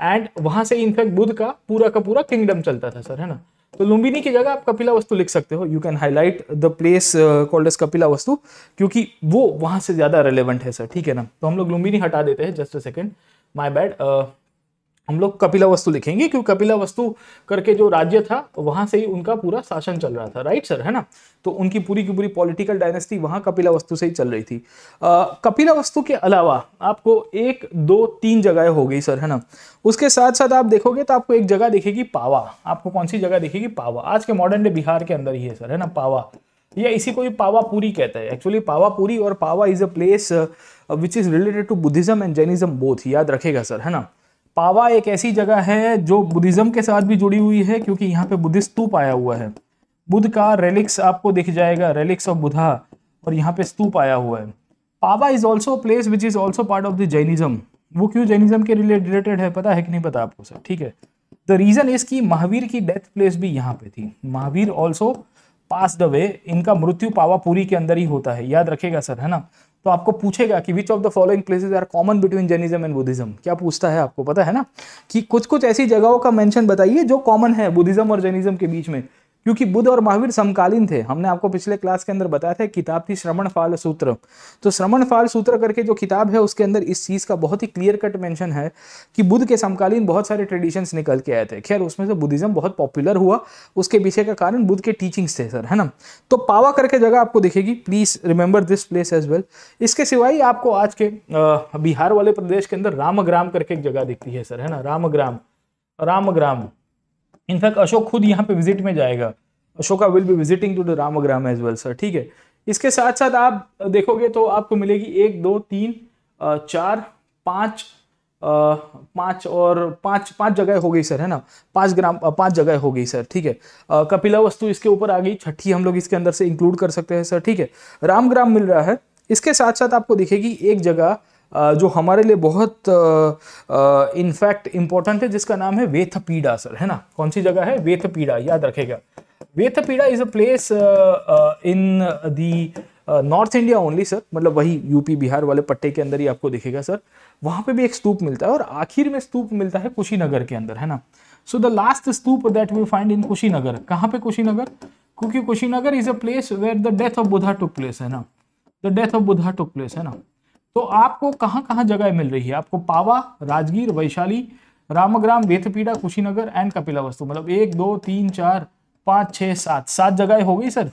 and वहां से इनफैक्ट बुद्ध का पूरा का पूरा किंगडम चलता था सर है ना तो लुम्बिनी की जगह आप कपिला वस्तु लिख सकते हो you can highlight the place called as Kapilavastu क्योंकि वो वहाँ से ज़्यादा रेलिवेंट है सर ठीक है ना तो हम लोग लुम्बिनी हटा देते हैं just a second my bad हम लोग कपिला वस्तु लिखेंगे क्योंकि कपिला वस्तु करके जो राज्य था तो वहां से ही उनका पूरा शासन चल रहा था राइट सर है ना तो उनकी पूरी की पूरी पॉलिटिकल डायनेस्टी वहां कपिला वस्तु से ही चल रही थी आ, कपिला वस्तु के अलावा आपको एक दो तीन जगह हो गई सर है ना उसके साथ साथ आप देखोगे तो आपको एक जगह दिखेगी पावा आपको कौन सी जगह दिखेगी पावा आज के मॉडर्न डे बिहार के अंदर ही है सर है ना पावा या इसी को पावापुरी कहते हैं एक्चुअली पावापुरी और Pava is a place which is related to Buddhism and Jainism both याद रखेगा सर है ना पावा एक ऐसी जगह है जो बुद्धिज़्म के साथ भी जुड़ी हुई है क्योंकि यहाँ पे बुद्धिस्ट स्तूप आया हुआ है बुद्ध का रेलिक्स आपको दिख जाएगा रेलिक्स ऑफ बुधा और यहाँ पे स्तूप आया हुआ है Pava is also place which is also part of the Jainism वो क्यों जैनिज़्म के रिलेटेड है पता है कि नहीं पता आपको सर ठीक है द रीज़न इज़ कि महावीर की डेथ प्लेस भी यहाँ पे थी Mahavira also pass the way इनका मृत्यु पावापुरी के अंदर ही होता है याद रखेगा सर है ना तो आपको पूछेगा कि which of the following places are common between Jainism and Buddhism क्या पूछता है आपको पता है ना कि कुछ कुछ ऐसी जगहों का मेंशन बताइए जो कॉमन है बुद्धिज्म और जैनिज्म के बीच में क्योंकि बुद्ध और महावीर समकालीन थे हमने आपको पिछले क्लास के अंदर बताया था किताब थी श्रवण फाल सूत्र तो श्रवण फाल सूत्र करके जो किताब है उसके अंदर इस चीज़ का बहुत ही क्लियर कट मेंशन है कि बुद्ध के समकालीन बहुत सारे ट्रेडिशंस निकल के आए थे खैर उसमें से बुद्धिज्म बहुत पॉपुलर हुआ उसके पीछे का कारण बुद्ध के टीचिंग्स थे सर है ना तो पावा करके जगह आपको दिखेगी please remember this place as well इसके सिवाय आपको आज के बिहार वाले प्रदेश के अंदर रामग्राम करके एक जगह दिखती है सर है ना रामग्राम रामग्राम इनफैक्ट अशोक खुद यहाँ पे विजिट में जाएगा Ashoka will be visiting to the Ramagrama as well sir ठीक है इसके साथ साथ आप देखोगे तो आपको मिलेगी एक दो तीन चार पाँच पाँच और पाँच पाँच जगह हो गई सर है ना पाँच ग्राम पाँच जगह हो गई सर ठीक है कपिला वस्तु इसके ऊपर आ गई छठी हम लोग इसके अंदर से इंक्लूड कर सकते हैं सर ठीक है रामग्राम मिल रहा है इसके साथ साथ आपको दिखेगी एक जगह जो हमारे लिए बहुत इनफैक्ट इम्पॉर्टेंट है जिसका नाम है वेथपीडा सर है ना कौन सी जगह है वेथपीडा याद रखेगा Vethapida is a place in the North India only sir मतलब वही यूपी बिहार वाले पट्टे के अंदर ही आपको दिखेगा सर वहाँ पे भी एक स्तूप मिलता है और आखिर में स्तूप मिलता है कुशीनगर के अंदर है ना so the last stupa that we find in Kushinagar कहाँ पे कुशीनगर क्योंकि Kushinagar is a place where the death of Buddha took place है ना the death of Buddha took place है ना तो आपको कहाँ कहाँ जगह मिल रही है आपको पावा राजगीर वैशाली रामग्राम वेथपीड़ा कुशीनगर एंड कपिलावस्तु मतलब एक दो तीन चार पाँच छः सात सात जगह हो गई सर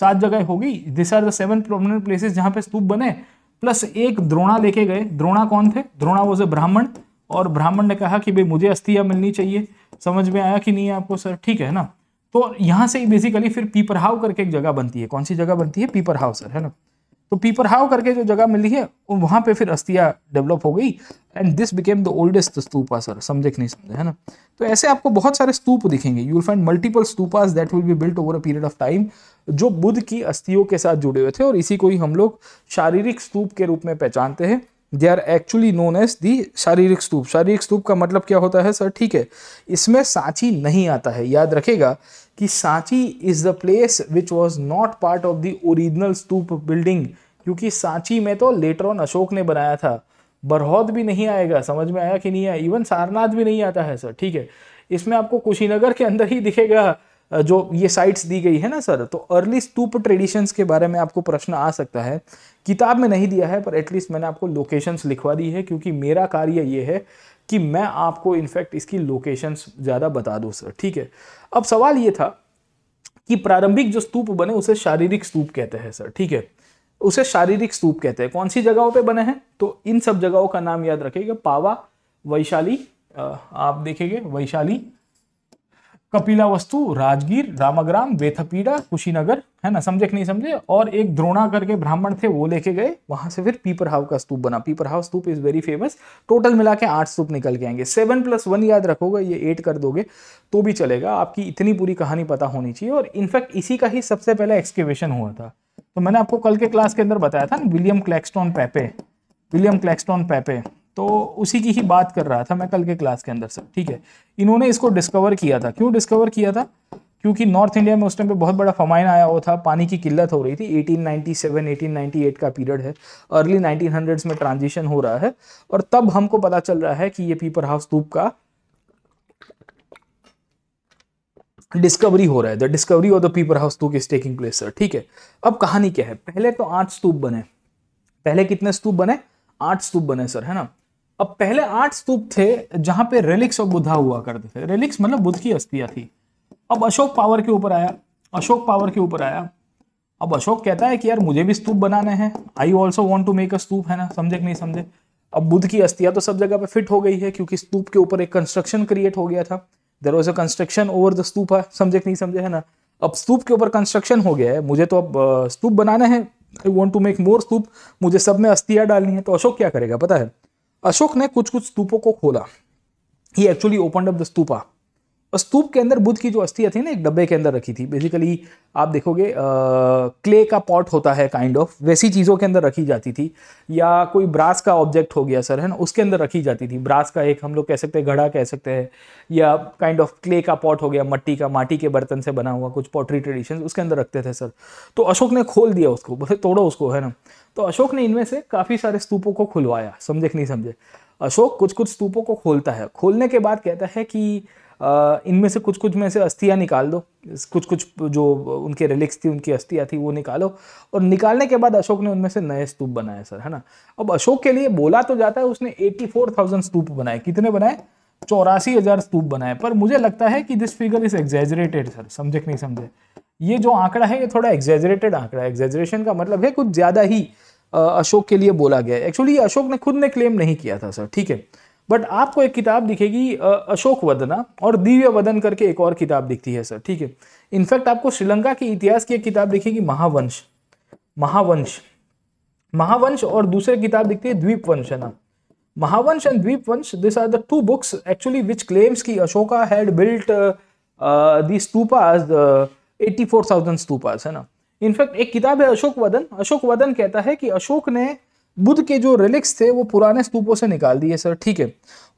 सात जगह हो गई this are the seven prominent places जहाँ पे स्तूप बने प्लस एक द्रोणा लेके गए द्रोणा कौन थे द्रोणा वो से ब्राह्मण और ब्राह्मण ने कहा कि भाई मुझे अस्थिया मिलनी चाहिए समझ में आया कि नहीं आपको सर ठीक है ना तो यहाँ से ही बेसिकली फिर पीपर हाव करके एक जगह बनती है कौन सी जगह बनती है पीपर हाव सर है ना तो पीपर हाव करके जो जगह मिली है वहाँ पे फिर अस्तिया डेवलप हो गई and this became the oldest stupa sir समझे कि नहीं समझे है ना तो ऐसे आपको बहुत सारे स्तूप दिखेंगे you will find multiple stupas that will be built over a period of time जो बुद्ध की अस्थियों के साथ जुड़े हुए थे और इसी को ही हम लोग शारीरिक स्तूप के रूप में पहचानते हैं they are actually known as the sharirik stupa शारीरिक स्तूप का मतलब क्या होता है सर ठीक है इसमें सांची नहीं आता है याद रखेगा कि Sanchi is the place which was not part of the original stupa building क्योंकि सांची में तो लेटर ऑन अशोक ने बनाया था बरहौद भी नहीं आएगा समझ में आया कि नहीं आया इवन सारनाथ भी नहीं आता है सर ठीक है इसमें आपको कुशीनगर के अंदर ही दिखेगा जो ये साइट्स दी गई है ना सर तो अर्ली स्तूप ट्रेडिशंस के बारे में आपको प्रश्न आ सकता है किताब में नहीं दिया है पर एटलीस्ट मैंने आपको लोकेशंस लिखवा दी है क्योंकि मेरा कार्य ये है कि मैं आपको इनफैक्ट इसकी लोकेशन ज़्यादा बता दूँ सर ठीक है अब सवाल ये था कि प्रारंभिक जो स्तूप बने उसे शारीरिक स्तूप कहते हैं सर ठीक है उसे शारीरिक स्तूप कहते हैं कौन सी जगहों पे बने हैं तो इन सब जगहों का नाम याद रखेगा पावा वैशाली आप देखेंगे वैशाली कपिला वस्तु राजगीर रामाग्राम वेथपीड़ा कुशीनगर है ना समझे कि नहीं समझे और एक द्रोणा करके ब्राह्मण थे वो लेके गए वहां से फिर पीपरहाव का स्तूप बना Piprahwa stupa is very famous total मिला के आठ स्तूप निकल के आएंगे सेवन प्लस वन याद रखोगे ये एट कर दोगे तो भी चलेगा आपकी इतनी पूरी कहानी पता होनी चाहिए और इनफैक्ट इसी का ही सबसे पहला एक्सकेवेशन हुआ था तो मैंने आपको कल के क्लास के अंदर बताया था ना विलियम क्लैक्सटॉन पैपे विलियम क्लैक्सटॉन पैपे तो उसी की ही बात कर रहा था मैं कल के क्लास के अंदर सर ठीक है इन्होंने इसको डिस्कवर किया था क्यों डिस्कवर किया था क्योंकि नॉर्थ इंडिया में उस टाइम पे बहुत बड़ा फमाइन आया हुआ था पानी की किल्लत हो रही थी 1897 1898 का पीरियड है अर्ली 1900s में ट्रांजिशन हो रहा है और तब हमको पता चल रहा है कि ये पीपर हाउस स्तूप का डिस्कवरी हो रहा है the discovery of the Piprahwa stupa is taking place sir ठीक है अब कहानी क्या है पहले तो आठ स्तूप बने पहले कितने स्तूप बने आठ स्तूप बने सर है ना अब पहले आठ स्तूप थे जहां पे रेलिक्स और बुद्धा हुआ करते थे रेलिक्स मतलब बुद्ध की अस्थियां थी अब अशोक पावर के ऊपर आया अशोक पावर के ऊपर आया अब अशोक कहता है कि यार मुझे भी स्तूप बनाने हैं I also want to make a stupa है ना समझे नहीं समझे अब बुद्ध की अस्थियां तो सब जगह पे फिट हो गई है क्योंकि स्तूप के ऊपर एक कंस्ट्रक्शन क्रिएट हो गया था there was a construction over the stupa है समझे नहीं समझे है ना अब स्तूप के ऊपर कंस्ट्रक्शन हो गया है मुझे तो अब स्तूप बनाना है I want to make more stupa मुझे सब में अस्थियाँ डालनी है तो अशोक क्या करेगा पता है अशोक ने कुछ कुछ स्तूपों को खोला ही actually open up the stupa स्तूप के अंदर बुद्ध की जो अस्थियाँ थी ना एक डब्बे के अंदर रखी थी बेसिकली आप देखोगे क्ले का पॉट होता है काइंड ऑफ वैसी चीज़ों के अंदर रखी जाती थी या कोई ब्रास का ऑब्जेक्ट हो गया सर है ना उसके अंदर रखी जाती थी ब्रास का एक हम लोग कह सकते हैं घड़ा कह सकते हैं या काइंड ऑफ क्ले का पॉट हो गया मट्टी का माटी के बर्तन से बना हुआ कुछ पॉटरी ट्रेडिशन उसके अंदर रखते थे सर तो अशोक ने खोल दिया उसको बोले तोड़ो उसको है ना तो अशोक ने इनमें से काफ़ी सारे स्तूपों को खुलवाया समझे नहीं समझे अशोक कुछ कुछ स्तूपों को खोलता है खोलने के बाद कहता है कि इनमें से कुछ कुछ में से अस्थियाँ निकाल दो कुछ कुछ जो उनके रिलिक्स थी उनकी अस्थियाँ थी वो निकालो और निकालने के बाद अशोक ने उनमें से नए स्तूप बनाए सर है ना अब अशोक के लिए बोला तो जाता है उसने 84,000 स्तूप बनाए कितने बनाए चौरासी हज़ार स्तूप बनाए पर मुझे लगता है कि this figure is exaggerated sir समझे नहीं समझे ये जो आंकड़ा है ये थोड़ा एग्जेजरेटेड आंकड़ा है एग्जेजरेशन का मतलब है कुछ ज़्यादा ही अशोक के लिए बोला गया एक्चुअली अशोक ने खुद ने क्लेम नहीं किया था सर ठीक है बट आपको एक किताब दिखेगी अशोक वदना और दिव्य वदन करके एक और किताब दिखती है सर ठीक है इनफैक्ट आपको श्रीलंका के इतिहास की एक किताब दिखेगी महावंश महावंश महावंश और दूसरी किताब दिखती है द्वीपवंश है ना Mahavamsa and Dipavamsa this are the two books actually which claims की Ashoka had built the stupas eighty four thousand stupas है ना इनफैक्ट एक किताब है अशोक वदन अशोक वदन कहता है कि अशोक ने बुद्ध के जो रिलिक्स थे वो पुराने स्तूपों से निकाल दिए सर ठीक है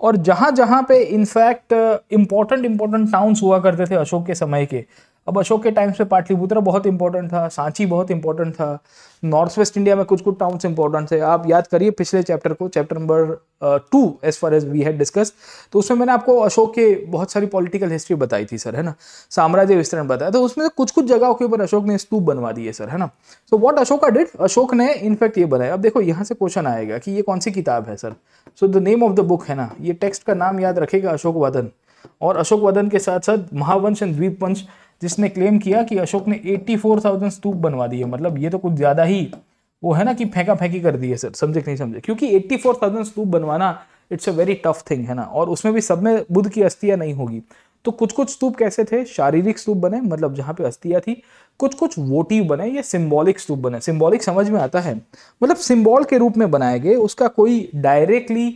और जहाँ जहाँ पे इनफैक्ट इम्पॉर्टेंट इम्पॉर्टेंट टाउन्स हुआ करते थे अशोक के समय के अब अशोक के टाइम्स में पाटलिपुत्र बहुत इंपॉर्टेंट था सांची बहुत इंपॉर्टेंट था नॉर्थ वेस्ट इंडिया में कुछ कुछ टाउन्स इंपॉर्टेंट थे आप याद करिए पिछले चैप्टर को chapter number two as far as we had discuss तो उसमें मैंने आपको अशोक के बहुत सारी पॉलिटिकल हिस्ट्री बताई थी सर है ना साम्राज्य विस्तरण बताया तो उसमें कुछ कुछ जगहों के ऊपर अशोक ने स्तूप बनवा दिए सर है ना so what Ashoka did Ashoka ने इनफैक्ट ये बनाया अब देखो यहाँ से क्वेश्चन आएगा कि ये कौन सी किताब है sir so the name of the book है ना ये टेक्स्ट का नाम याद रखेगा अशोक वदन और अशोक वदन के साथ साथ महावंश एंड द्वीपवंश जिसने क्लेम किया कि अशोक ने 84,000 स्तूप बनवा दिए मतलब ये तो कुछ ज़्यादा ही वो है ना कि फेंका फेंकी कर दी है सर समझे नहीं समझे क्योंकि 84,000 स्तूप बनवाना it's a very tough thing है ना और उसमें भी सब में बुद्ध की अस्थियाँ नहीं होगी तो कुछ कुछ स्तूप कैसे थे शारीरिक स्तूप बने मतलब जहाँ पे अस्थियाँ थी कुछ कुछ वोटिव बने या सिम्बॉलिक स्तूप बने सिम्बॉलिक समझ में आता है मतलब सिम्बॉल के रूप में बनाए गए उसका कोई डायरेक्टली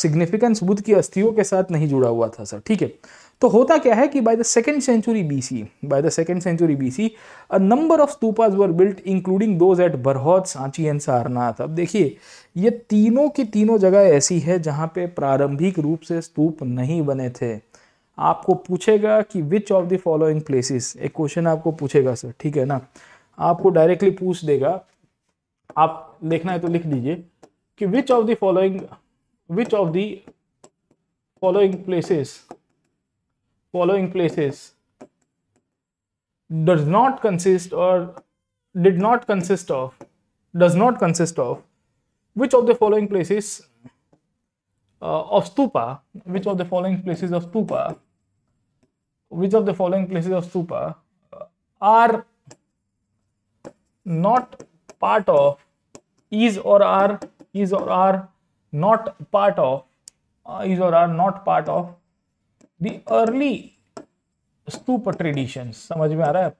सिग्निफिकेंस बुद्ध की अस्थियों के साथ नहीं जुड़ा हुआ था सर ठीक है तो होता क्या है कि by the second century BC by the second century C a number of stupas were built including those at Bharhut Sanchi and Sarnath अब देखिए ये तीनों की तीनों जगह ऐसी है जहाँ पे प्रारंभिक रूप से स्तूप नहीं बने थे आपको पूछेगा कि which of the following places एक क्वेश्चन आपको पूछेगा सर ठीक है ना आपको डायरेक्टली पूछ देगा आप देखना है तो लिख दीजिए कि which of the following which of the following places following places does not consist or did not consist of does not consist of which of the following places uh, of stupa which of the following places of stupa which of the following places of stupa uh, are not part of is or are is or are not part of uh, is or are not part of the early stupa tradition समझ में आ रहा है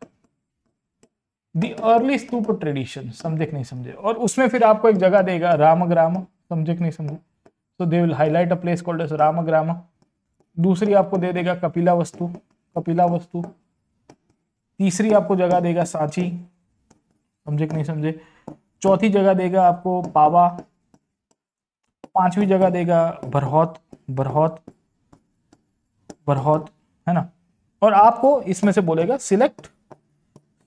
दी early stupa tradition समझे नहीं समझे और उसमें फिर आपको एक जगह देगा रामग्राम समझे नहीं समझे so they will highlight a place called as Ramagrama दूसरी आपको दे देगा कपिला वस्तु कपिला वस्तु तीसरी आपको जगह देगा सांची समझे नहीं समझे चौथी जगह देगा आपको पावा पांचवी जगह देगा बरहौत बरहौत बरहौत है ना और आपको इसमें से बोलेगा select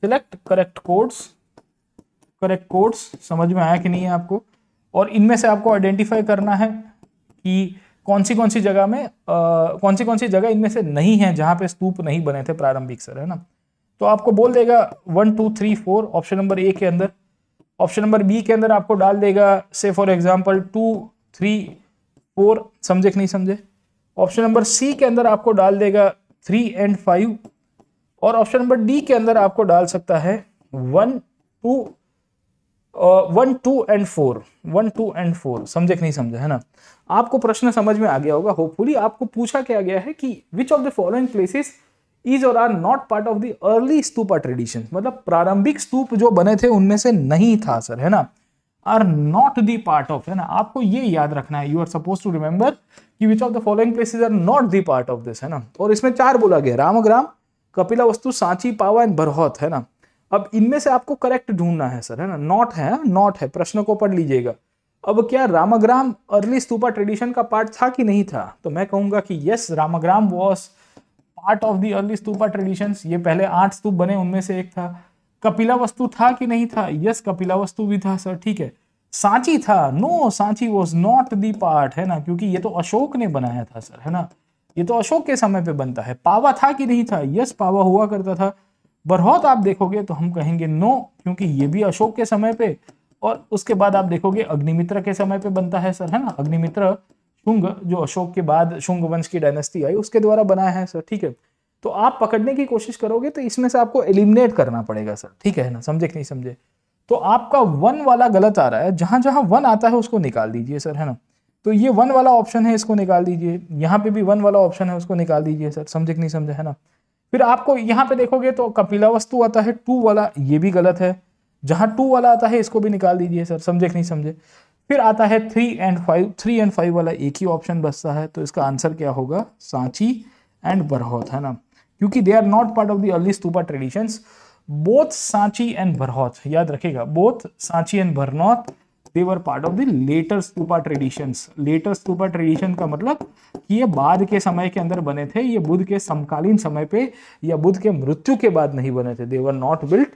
select correct codes correct codes समझ में आया कि नहीं है आपको और इनमें से आपको आइडेंटिफाई करना है कि कौन सी कौन सी जगह में आ, कौन सी कौन सी जगह इनमें से नहीं है जहां पे स्तूप नहीं बने थे प्रारंभिक सर है ना तो आपको बोल देगा one two three four option number A के अंदर ऑप्शन नंबर बी के अंदर आपको डाल देगा say for example two three four समझे कि नहीं समझे ऑप्शन नंबर सी के अंदर आपको डाल देगा थ्री एंड फाइव और ऑप्शन नंबर डी के अंदर आपको डाल सकता है one two one two and four one two and four समझे कि नहीं समझा है ना आपको प्रश्न समझ में आ गया होगा होपफुली आपको पूछा क्या गया है कि which of the following places is और are not part of the early stupa tradition मतलब प्रारंभिक स्तूप जो बने थे उनमें से नहीं था सर है ना are not the part of है ना आपको ये याद रखना है you are suppose to remember कि which of the following places are not the part of this है ना और इसमें चार बोला गया रामग्राम कपिला वस्तु सांची पावा एंड बरहौत है ना अब इनमें से आपको करेक्ट ढूंढना है सर है ना नॉट है नॉट है प्रश्न को पढ़ लीजिएगा अब क्या रामाग्राम अर्ली स्तूपा ट्रेडिशन का पार्ट था कि नहीं था तो मैं कहूंगा कि yes Ramagrama was part of the early stupa tradition ये पहले आठ स्तूप बने उनमें से एक था कपिला वस्तु था कि नहीं था यस कपिला वस्तु भी था सर ठीक है सांची था no Sanchi was not the part है ना क्योंकि ये तो अशोक ने बनाया था सर है ना ये तो अशोक के समय पे बनता है पावा था कि नहीं था यस पावा हुआ करता था बरहौत आप देखोगे तो हम कहेंगे नो क्योंकि ये भी अशोक के समय पे और उसके बाद आप देखोगे अग्निमित्र के समय पे बनता है सर है ना अग्निमित्र शुंग जो अशोक के बाद शुंग वंश की डायनेस्टी आई उसके द्वारा बनाया है सर ठीक है तो आप पकड़ने की कोशिश करोगे तो इसमें से आपको एलिमिनेट करना पड़ेगा सर ठीक है ना समझे कि नहीं समझे तो आपका वन वाला गलत आ रहा है जहां जहां वन आता है उसको निकाल दीजिए सर है ना तो ये वन वाला ऑप्शन है इसको निकाल दीजिए यहाँ पे भी वन वाला ऑप्शन है उसको निकाल दीजिए सर समझे कि नहीं समझे है ना फिर आपको यहाँ पे देखोगे तो कपिला वस्तु आता है टू वाला ये भी गलत है जहाँ टू वाला आता है इसको भी निकाल दीजिए सर समझे कि नहीं समझे फिर आता है three and five three and five वाला एक ही ऑप्शन बचता है तो इसका आंसर क्या होगा सांची एंड बरहौत है ना क्योंकि they are not part of the early stupa traditions both Sanchi and Bharhut याद रखेगा both Sanchi and Bharhut they were part of the later stupa tradition later stupa tradition का मतलब कि ये बाद के समय के अंदर बने थे ये बुद्ध के समकालीन समय पे या बुद्ध के मृत्यु के बाद नहीं बने थे they were not built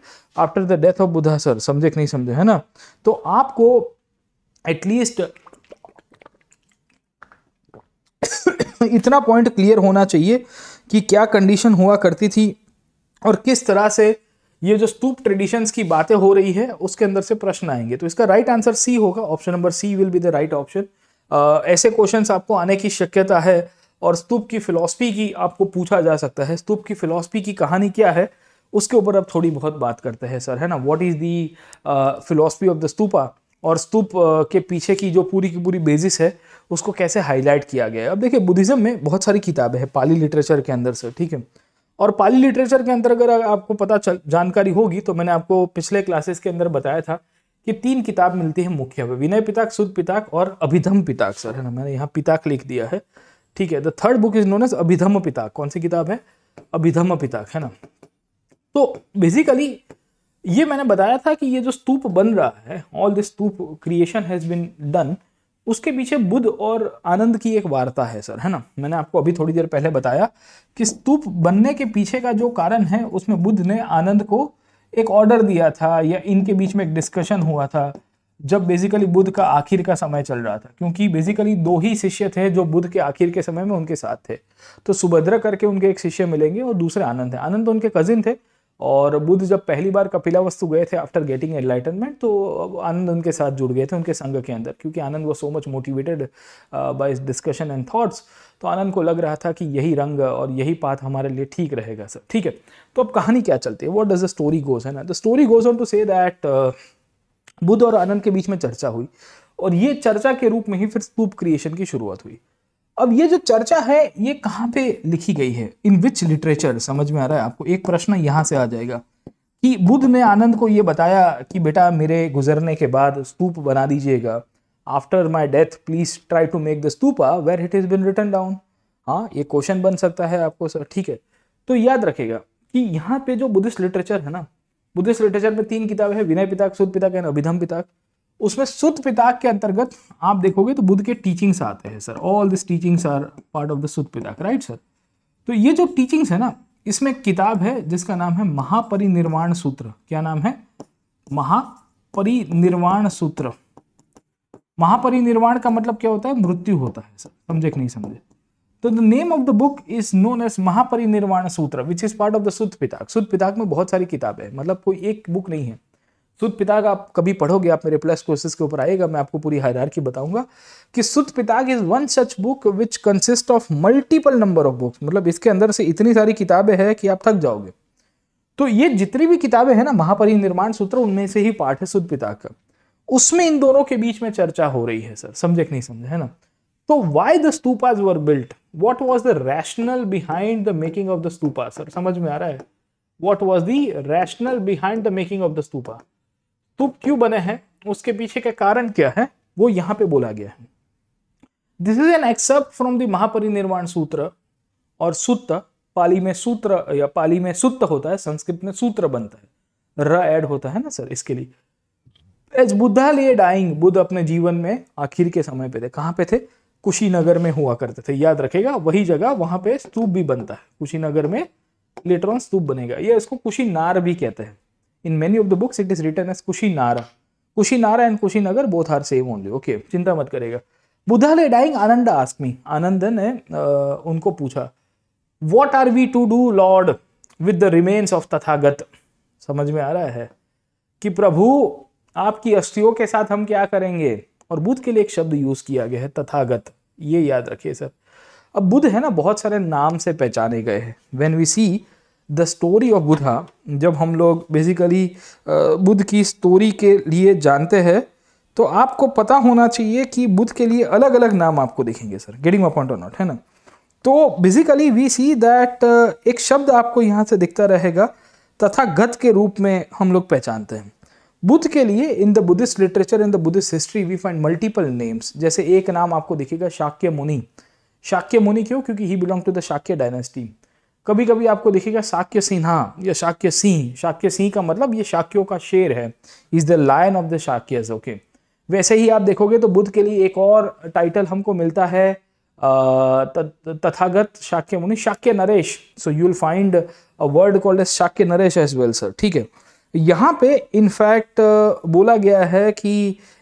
after the death of Buddha sir समझे कि नहीं समझे है ना तो आपको एटलीस्ट इतना पॉइंट क्लियर होना चाहिए कि क्या कंडीशन हुआ करती थी और किस तरह से ये जो स्तूप ट्रेडिशंस की बातें हो रही है उसके अंदर से प्रश्न आएंगे तो इसका राइट आंसर सी होगा option number C will be the right option ऐसे क्वेश्चंस आपको आने की शक्यता है और स्तूप की फिलॉसफी की आपको पूछा जा सकता है स्तूप की फिलॉसफी की कहानी क्या है उसके ऊपर अब थोड़ी बहुत बात करते हैं सर है ना what is the philosophy of the stupa और स्तूप के पीछे की जो पूरी की पूरी बेसिस है उसको कैसे हाईलाइट किया गया है अब देखिए बुद्धिज़्म में बहुत सारी किताबें हैं पाली लिटरेचर के अंदर से ठीक है और पाली लिटरेचर के अंदर अगर आपको पता चल जानकारी होगी तो मैंने आपको पिछले क्लासेस के अंदर बताया था कि तीन किताब मिलती है मुख्य में विनय पिताक शुद्ध पिताक और अभिधम पिताक सर है ना मैंने यहाँ पिताक लिख दिया है ठीक है the third book is known as Abhidhamma Pitaka कौन सी किताब है अभिधम पिताक है ना तो बेसिकली ये मैंने बताया था कि ये जो स्तूप बन रहा है all this stupa creation has been done उसके पीछे बुद्ध और आनंद की एक वार्ता है सर है ना मैंने आपको अभी थोड़ी देर पहले बताया कि स्तूप बनने के पीछे का जो कारण है उसमें बुद्ध ने आनंद को एक ऑर्डर दिया था या इनके बीच में एक डिस्कशन हुआ था जब बेसिकली बुद्ध का आखिर का समय चल रहा था क्योंकि बेसिकली दो ही शिष्य थे जो बुद्ध के आखिर के समय में उनके साथ थे तो सुभद्रा करके उनके एक शिष्य मिलेंगे और दूसरे आनंद है आनंद तो उनके कजिन थे और बुद्ध जब पहली बार कपिला वस्तु गए थे आफ्टर गेटिंग एनलाइटनमेंट तो आनंद उनके साथ जुड़ गए थे उनके संघ के अंदर क्योंकि आनंद वो so much motivated by discussion and thoughts तो आनंद को लग रहा था कि यही रंग और यही पाथ हमारे लिए ठीक रहेगा सर ठीक है तो अब कहानी क्या चलती है what does the story goes है ना the story goes on to say that Buddha और आनंद के बीच में चर्चा हुई और ये चर्चा के रूप में ही फिर स्तूप क्रिएशन की शुरुआत हुई अब ये जो चर्चा है ये कहाँ पे लिखी गई है इन विच लिटरेचर समझ में आ रहा है आपको एक प्रश्न यहाँ से आ जाएगा कि बुद्ध ने आनंद को ये बताया कि बेटा मेरे गुजरने के बाद स्तूप बना दीजिएगा after my death please try to make the stupa where it is been return down हाँ ये क्वेश्चन बन सकता है आपको सर ठीक है तो याद रखेगा कि यहाँ पे जो बुद्धिस्ट लिटरेचर है ना बुद्धिस्ट लिटरेचर में तीन किताबें हैं विनय पिताक सुद पिताक एंड अभिधम पिताक उसमें सुत पिता के अंतर्गत आप देखोगे तो बुद्ध के टीचिंग्स आते हैं sir all this teachings are part of the Sutta Pitaka right sir तो ये जो टीचिंग्स है ना इसमें किताब है जिसका नाम है महापरिनिर्वाण सूत्र क्या नाम है महापरिनिर्वाण सूत्र महापरिनिर्वाण का मतलब क्या होता है मृत्यु होता है सर समझे कि नहीं समझे तो the name of the book is known as Mahaparinirvana Sutra which is part of the Sutta Pitaka सुत पिताक में बहुत सारी किताबें हैं मतलब कोई एक बुक नहीं है सुत पिता का आप कभी पढ़ोगे आप मेरे प्लस कोर्सेज के ऊपर आएगा मैं आपको पूरी की बताऊंगा कि Sutta Pitaka is one such book which consist of multiple number of books मतलब इसके अंदर से इतनी सारी किताबें हैं कि आप थक जाओगे तो ये जितनी भी किताबें हैं ना महापरिनिर्माण सूत्र उनमें से ही पाठ है सुत पिता का उसमें इन दोनों के बीच में चर्चा हो रही है सर समझे नहीं समझे है ना तो why the stupas were built what was the rationale behind the making of the stupa sir समझ में आ रहा है what was the rationale behind the making of the stupa तो क्यों बने हैं उसके पीछे का कारण क्या है वो यहाँ पे बोला गया है this is an excerpt from the Mahaparinirvana Sutra और सूत्र पाली में सूत्र या पाली में सूत्र होता है संस्कृत में सूत्र बनता है र एड होता है ना सर इसके लिए एज बुद्धा लिए डाइंग बुद्ध अपने जीवन में आखिर के समय पे थे कहाँ पे थे कुशीनगर में हुआ करते थे याद रखेगा वही जगह वहां पे स्तूप भी बनता है कुशीनगर में लेटर ऑन स्तूप बनेगा या इसको कुशीनार भी कहते हैं In many of the books, it is written as Kushinara. Kushinara and Kushinagar both are same only okay चिंता मत करेगा बुधा ले डाइंग आनंद आसमी आनंद ने उनको पूछा what are we to do lord with the remains of Tathagata समझ में आ रहा है कि प्रभु आपकी अस्थियों के साथ हम क्या करेंगे और बुद्ध के लिए एक शब्द यूज किया गया है तथागत ये याद रखिए सर अब बुद्ध है ना बहुत सारे नाम से पहचाने गए हैं when we see the story of Buddha जब हम लोग बेसिकली बुद्ध की स्टोरी के लिए जानते हैं तो आपको पता होना चाहिए कि बुद्ध के लिए अलग अलग नाम आपको दिखेंगे sir getting a point point not है ना तो बेसिकली वी सी दैट एक शब्द आपको यहाँ से दिखता रहेगा तथा गत के रूप में हम लोग पहचानते हैं बुद्ध के लिए in the Buddhist literature in the Buddhist history we find multiple names जैसे एक नाम आपको दिखेगा शाक्य मुनि शाक्य मुनि क्यों क्योंकि he belong to the Shakya dynasty कभी कभी आपको देखिएगा शाक्य सिन्हा या शाक्य सिंह शाक्य सिंह का मतलब ये शाक्यों का शेर है is the lion of the Shakya okay वैसे ही आप देखोगे तो बुद्ध के लिए एक और टाइटल हमको मिलता है Tathagata Shakyamuni Shakya Naresh so you will find a word called as Shakya Naresh as well sir ठीक है यहाँ पे इनफैक्ट बोला गया है कि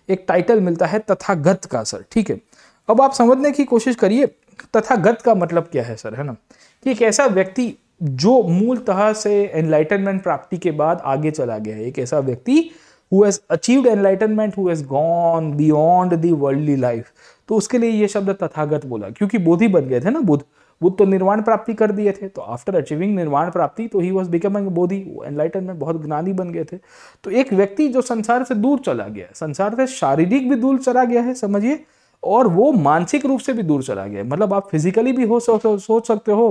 एक टाइटल मिलता है तथागत का सर ठीक है अब आप समझने की कोशिश करिए तथागत का मतलब क्या है सर है ना कि एक ऐसा व्यक्ति जो मूलतः से एनलाइटनमेंट प्राप्ति के बाद आगे चला गया है एक ऐसा व्यक्ति who has achieved enlightenment who has gone beyond the worldly life तो उसके लिए ये शब्द तथागत बोला क्योंकि बोध ही बन गए थे ना बुद्ध बुद्ध तो निर्वाण प्राप्ति कर दिए थे तो आफ्टर अचीविंग निर्वाण प्राप्ति तो he was becoming bodhi enlightenment बहुत ज्ञानी बन गए थे तो एक व्यक्ति जो संसार से दूर चला गया संसार से शारीरिक भी दूर चला गया है समझिए और वो मानसिक रूप से भी दूर चला गया मतलब आप फिजिकली भी हो सोच सकते हो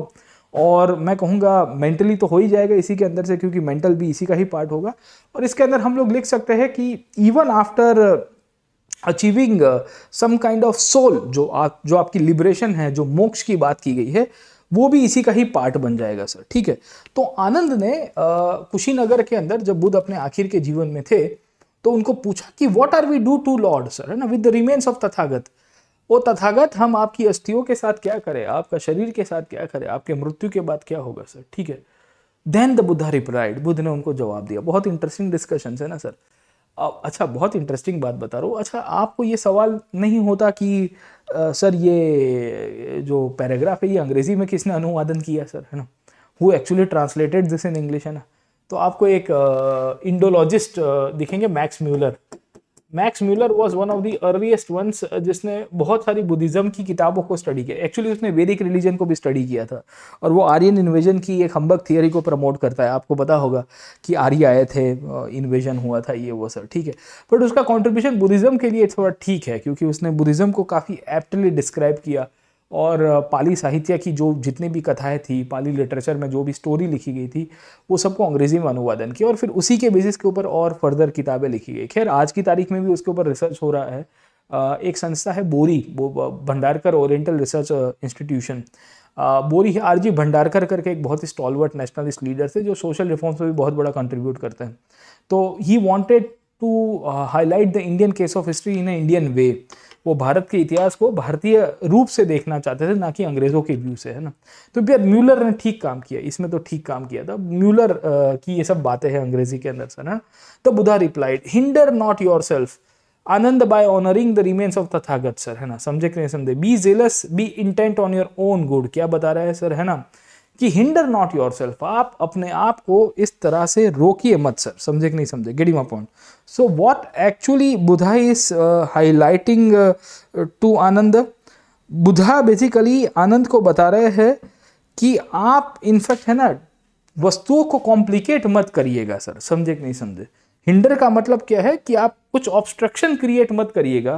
और मैं कहूँगा मेंटली तो हो ही जाएगा इसी के अंदर से क्योंकि मेंटल भी इसी का ही पार्ट होगा और इसके अंदर हम लोग लिख सकते हैं कि even after achieving some kind of soul जो आप जो आपकी लिबरेशन है जो मोक्ष की बात की गई है वो भी इसी का ही पार्ट बन जाएगा सर ठीक है तो आनंद ने कुशीनगर के अंदर जब बुद्ध अपने आखिर के जीवन में थे तो उनको पूछा कि what are we do to lord sir है ना with the remains of Tathagata वो तथागत हम आपकी अस्थियों के साथ क्या करें आपका शरीर के साथ क्या करें आपके मृत्यु के बाद क्या होगा सर ठीक है then the Buddha replied Buddha ने उनको जवाब दिया बहुत इंटरेस्टिंग डिस्कशन है ना सर अच्छा बहुत इंटरेस्टिंग बात बता रहा हूँ अच्छा आपको ये सवाल नहीं होता कि आ, सर ये जो पैराग्राफ है ये अंग्रेजी में किसने अनुवादन किया सर है ना who actually translated this in English है ना तो आपको एक इंडोलॉजिस्ट दिखेंगे Max Muller Max Muller was one of the earliest ones जिसने बहुत सारी बुद्धिज्म की किताबों को स्टडी किया एक्चुअली उसने वैदिक रिलीजन को भी स्टडी किया था और वो आर्यन इन्वेजन की एक हम्बक थियरी को प्रमोट करता है आपको पता होगा कि आर्य आए थे इन्वेजन हुआ था ये वो सर ठीक है बट उसका कॉन्ट्रीब्यूशन बुद्धिज्म के लिए थोड़ा ठीक है क्योंकि उसने बुद्धिज्म को काफ़ी एप्टली डिस्क्राइब किया और पाली साहित्य की जो जितनी भी कथाएं थी पाली लिटरेचर में जो भी स्टोरी लिखी गई थी वो सबको अंग्रेज़ी में अनुवादन किया और फिर उसी के बेसिस के ऊपर और फर्दर किताबें लिखी गई खैर आज की तारीख में भी उसके ऊपर रिसर्च हो रहा है एक संस्था है बोरी वो Bhandarkar Oriental Research Institution BORI R G Bhandarkar करके एक बहुत ही स्टॉलवर्ट नेशनलिस्ट लीडर थे जो सोशल रिफॉर्म्स में भी बहुत बड़ा कंट्रीब्यूट करते हैं तो he wanted to highlight the Indian case of history in a Indian way वो भारत के इतिहास को भारतीय रूप से देखना चाहते थे ना कि अंग्रेज़ों के व्यू से है ना तो भैया म्यूलर ने ठीक काम किया इसमें तो ठीक काम किया था म्यूलर की ये सब बातें हैं अंग्रेजी के अंदर से ना तो Buddha replied hinder not yourself Ananda by honouring the remains of Tathagata sir है ना समझे कि समझे be jealous be intent on your own good क्या बता रहा है सर है ना कि हिंडर नॉट योर सेल्फ आप अपने आप को इस तरह से रोकिए मत सर समझे कि नहीं समझे getting my point So what actually Buddha is uh, highlighting uh, to Ananda? Buddha basically Ananda को बता रहे हैं कि आप इनफैक्ट है ना वस्तुओं को कॉम्प्लिकेट मत करिएगा सर समझे कि नहीं समझे हिंडर का मतलब क्या है कि आप कुछ ऑब्स्ट्रक्शन क्रिएट मत करिएगा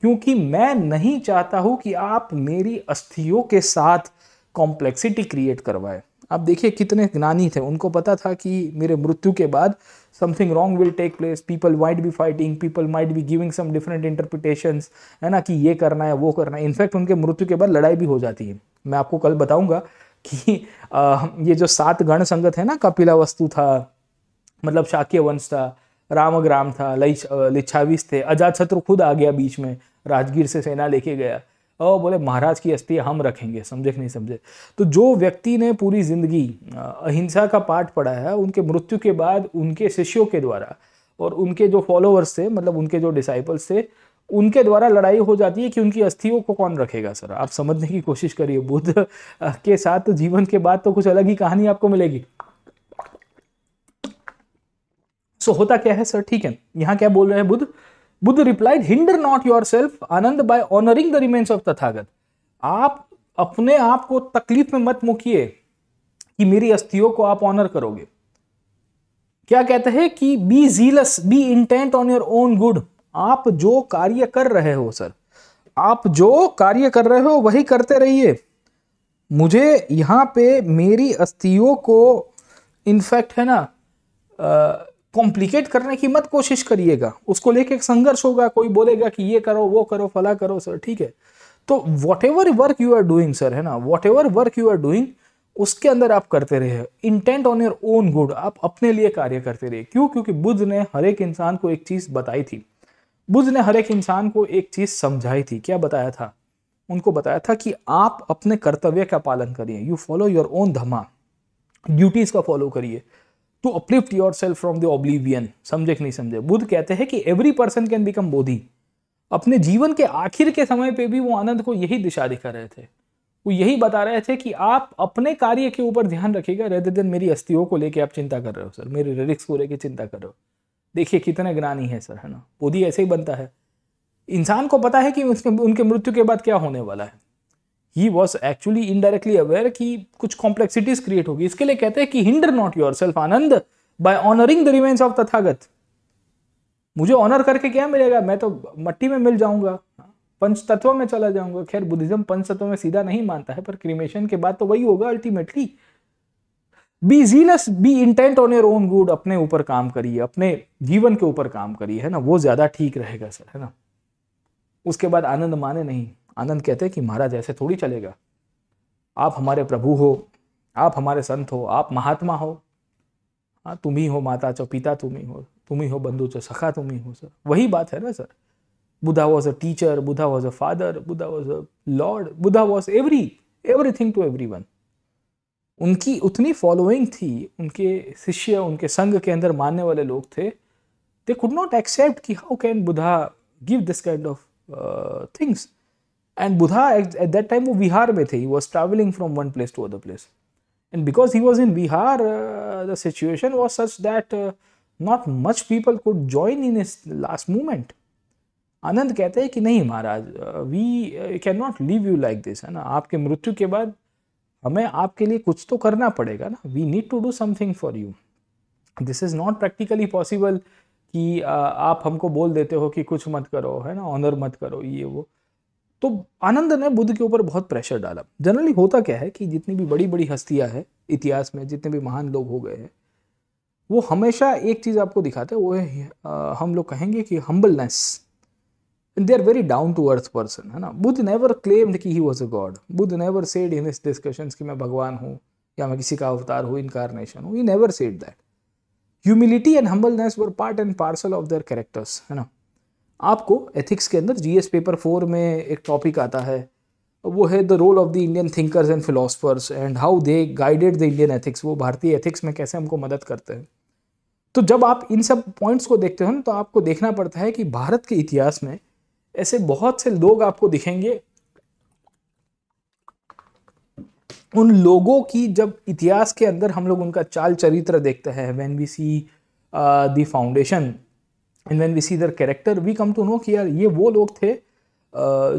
क्योंकि मैं नहीं चाहता हूं कि आप मेरी अस्थियों के साथ कॉम्प्लेक्सिटी क्रिएट करवाएं आप देखिए कितने ज्ञानी थे उनको पता था कि मेरे मृत्यु के बाद something wrong will take place people might be fighting people might be giving some different interpretation है ना कि ये करना है वो करना है इनफैक्ट उनके मृत्यु के बाद लड़ाई भी हो जाती है मैं आपको कल बताऊंगा कि आ, ये जो सात गण संगत है ना कपिला वस्तु था मतलब शाक्य वंश था रामग्राम था लिच्छावीस थे अजात शत्रु खुद आ गया बीच में राजगीर से सेना लेके गया और बोले महाराज की अस्थि हम रखेंगे समझे नहीं समझे तो जो व्यक्ति ने पूरी ज़िंदगी अहिंसा का पाठ पढ़ा है उनके मृत्यु के बाद उनके शिष्यों के द्वारा और उनके जो फॉलोअर्स थे मतलब उनके जो डिसाइपल्स थे उनके द्वारा लड़ाई हो जाती है कि उनकी अस्थियों को कौन रखेगा सर आप समझने की कोशिश करिए बुद्ध के साथ तो जीवन के बाद तो कुछ अलग ही कहानी आपको मिलेगी सो होता क्या है सर ठीक है यहाँ क्या बोल रहे हैं Buddha Buddha replied hinder not yourself Ananda by honouring the remains of Tathagata आप अपने आप को तकलीफ में मत मुखिए कि मेरी अस्थियों को आप ऑनर करोगे क्या कहते हैं कि be jealous be intent on your own good आप जो कार्य कर रहे हो सर आप जो कार्य कर रहे हो वही करते रहिए मुझे यहाँ पे मेरी अस्थियों को इनफैक्ट है ना कॉम्प्लिकेट करने की मत कोशिश करिएगा उसको लेके एक संघर्ष होगा कोई बोलेगा कि ये करो वो करो फला करो सर ठीक है तो whatever work you are doing sir है ना whatever work you are doing उसके अंदर आप करते रहे intent on your own good आप अपने लिए कार्य करते रहे क्यों क्योंकि बुद्ध ने हर एक इंसान को एक चीज बताई थी बुद्ध ने हर एक इंसान को एक चीज समझाई थी क्या बताया था उनको बताया था कि आप अपने कर्तव्य का पालन करिए you follow your own dhamma duties का फॉलो करिए to uplift yourself from the oblivion समझे कि नहीं समझे बुद्ध कहते हैं कि every person can become bodhi अपने जीवन के आखिर के समय पे भी वो आनंद को यही दिशा दिखा रहे थे वो यही बता रहे थे कि आप अपने कार्य के ऊपर ध्यान रखिएगा रेदर देन मेरी अस्थियों को लेके आप चिंता कर रहे हो सर मेरे रिलिक्स को लेके चिंता कर रहे हो देखिए कितना ज्ञानी है सर है ना बोधी ऐसे ही बनता है इंसान को पता है कि उसके उनके मृत्यु के बाद क्या होने वाला है he was actually indirectly aware कि कुछ कॉम्प्लेक्सिटीज क्रिएट होगी इसके लिए कहते हैं कि hinder not yourself Ananda by honouring the remains of Tathagata मुझे ऑनर करके क्या मिलेगा मैं तो मट्टी में मिल जाऊंगा पंच तत्व में चला जाऊंगा खैर बुद्धिज्म पंच तत्व में सीधा नहीं मानता है पर क्रिमेशन के बाद तो वही होगा ultimately be jealous be intent on your own good अपने ऊपर काम करिए अपने जीवन के ऊपर काम करिए है ना वो ज्यादा ठीक रहेगा सर है ना उसके बाद आनंद माने नहीं आनंद कहते हैं कि महाराज ऐसे थोड़ी चलेगा आप हमारे प्रभु हो आप हमारे संत हो आप महात्मा हो हाँ तुम ही हो माता चो पिता तुम ही हो तुम ही हो बंधु चो सखा तुम ही हो सर वही बात है ना sir Buddha was a teacher Buddha was a father Buddha was a lord Buddha was every everything to everyone उनकी उतनी फॉलोइंग थी उनके शिष्य उनके संघ के अंदर मानने वाले लोग थे दे कुड नॉट एक्सेप्ट कि how can Buddha give this kind of things and Buddha at that time वो बिहार में थे he was travelling from one place to other place and because he was in Bihar the situation was such that not much people could join in इस last moment Ananda कहते हैं कि नहीं महाराज we you can not leave you like this है ना आपके मृत्यु के बाद हमें आपके लिए कुछ तो करना पड़ेगा ना we need to do something for you this is not practically possible कि uh, आप हमको बोल देते हो कि कुछ मत करो है ना ऑनर मत करो ये वो तो आनंद ने बुद्ध के ऊपर बहुत प्रेशर डाला जनरली होता क्या है कि जितनी भी बड़ी बड़ी हस्तियां हैं इतिहास में जितने भी महान लोग हो गए हैं वो हमेशा एक चीज़ आपको दिखाते हैं वो है आ, हम लोग कहेंगे कि humbleness they are very down to earth person है ना बुद्ध नेवर क्लेम्ड कि he was a god Buddha never said in discussion कि मैं भगवान हूँ या मैं किसी का अवतार हूँ इनकारनेशन हूँ he never said that humility and humbleness were part and parcel of their characters है ना आपको एथिक्स के अंदर जीएस पेपर फोर में एक टॉपिक आता है वो है the role of the Indian thinkers and philosophers and how they guided the Indian ethics वो भारतीय एथिक्स में कैसे हमको मदद करते हैं तो जब आप इन सब पॉइंट्स को देखते हो ना तो आपको देखना पड़ता है कि भारत के इतिहास में ऐसे बहुत से लोग आपको दिखेंगे उन लोगों की जब इतिहास के अंदर हम लोग उनका चाल चरित्र देखते हैं when we see the foundation and when we see their character we come to know कि यार ये वो लोग थे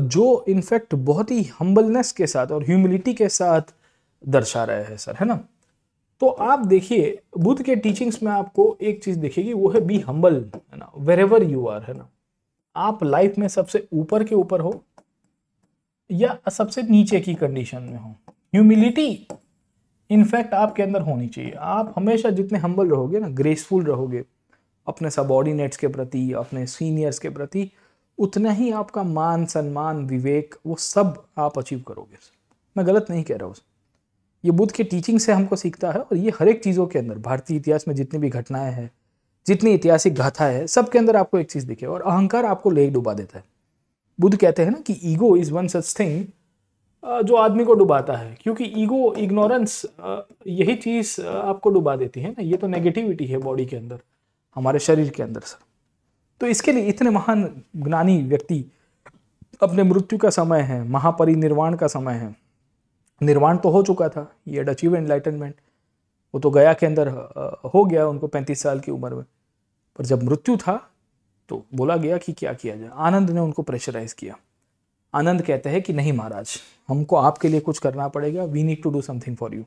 जो इनफैक्ट बहुत ही हम्बलनेस के साथ और ह्यूमिलिटी के साथ दर्शा रहे हैं सर है ना तो आप देखिए बुद्ध के टीचिंग्स में आपको एक चीज़ देखेगी वो है बी हम्बल है ना वेर एवर यू आर है ना आप लाइफ में सबसे ऊपर के ऊपर हो या सबसे नीचे की कंडीशन में हो ह्यूमिलिटी इनफैक्ट आपके अंदर होनी चाहिए आप हमेशा जितने हम्बल रहोगे ना ग्रेसफुल रहोगे अपने सबॉर्डिनेट्स के प्रति अपने सीनियर्स के प्रति उतना ही आपका मान सम्मान विवेक वो सब आप अचीव करोगे मैं गलत नहीं कह रहा हूँ ये बुद्ध के टीचिंग से हमको सीखता है और ये हर एक चीज़ों के अंदर भारतीय इतिहास में जितनी भी घटनाएं हैं जितनी ऐतिहासिक गाथा है सब के अंदर आपको एक चीज़ दिखे और अहंकार आपको ले डुबा देता है बुद्ध कहते हैं ना कि ego is one such thing जो आदमी को डुबाता है क्योंकि ईगो इग्नोरेंस यही चीज़ आपको डुबा देती है ना ये तो नेगेटिविटी है बॉडी के अंदर हमारे शरीर के अंदर सर तो इसके लिए इतने महान ज्ञानी व्यक्ति अपने मृत्यु का समय है महापरिनिर्वाण का समय है निर्वाण तो हो चुका था ये अचीव एनलाइटनमेंट वो तो गया के अंदर हो गया उनको पैंतीस साल की उम्र में पर जब मृत्यु था तो बोला गया कि क्या किया जाए आनंद ने उनको प्रेशराइज किया आनंद कहते हैं कि नहीं महाराज हमको आपके लिए कुछ करना पड़ेगा we need to do something for you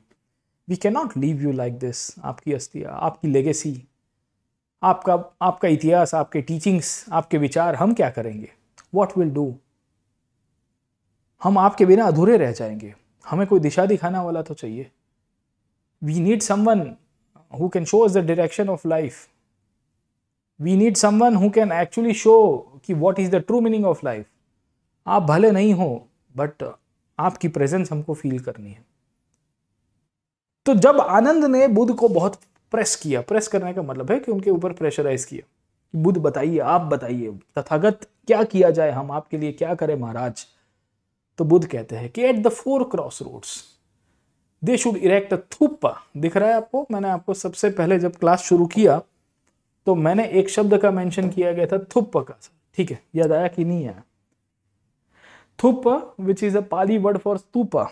we can not leave you like this आपकी अस्थि आपकी लेगेसी आपका आपका इतिहास आपके टीचिंग्स आपके विचार हम क्या करेंगे वॉट विल डू हम आपके बिना अधूरे रह जाएंगे हमें कोई दिशा दिखाना वाला तो चाहिए we need someone who can show us the direction of life we need someone who can actually show कि what is the true meaning of life आप भले नहीं हो बट आपकी प्रेजेंस हमको फील करनी है तो जब आनंद ने बुद्ध को बहुत प्रेस किया प्रेस करने का मतलब है कि उनके ऊपर प्रेशराइज किया बुद्ध बताइए आप बताइए तथागत क्या किया जाए हम आपके लिए क्या करें महाराज तो बुद्ध कहते हैं कि at the four cross roads they should erect a थुप्पा दिख रहा है आपको मैंने आपको सबसे पहले जब क्लास शुरू किया तो मैंने एक शब्द का मेंशन किया गया था थुप्पा का ठीक है याद आया कि नहीं आया थुप which is a Pali word for stupa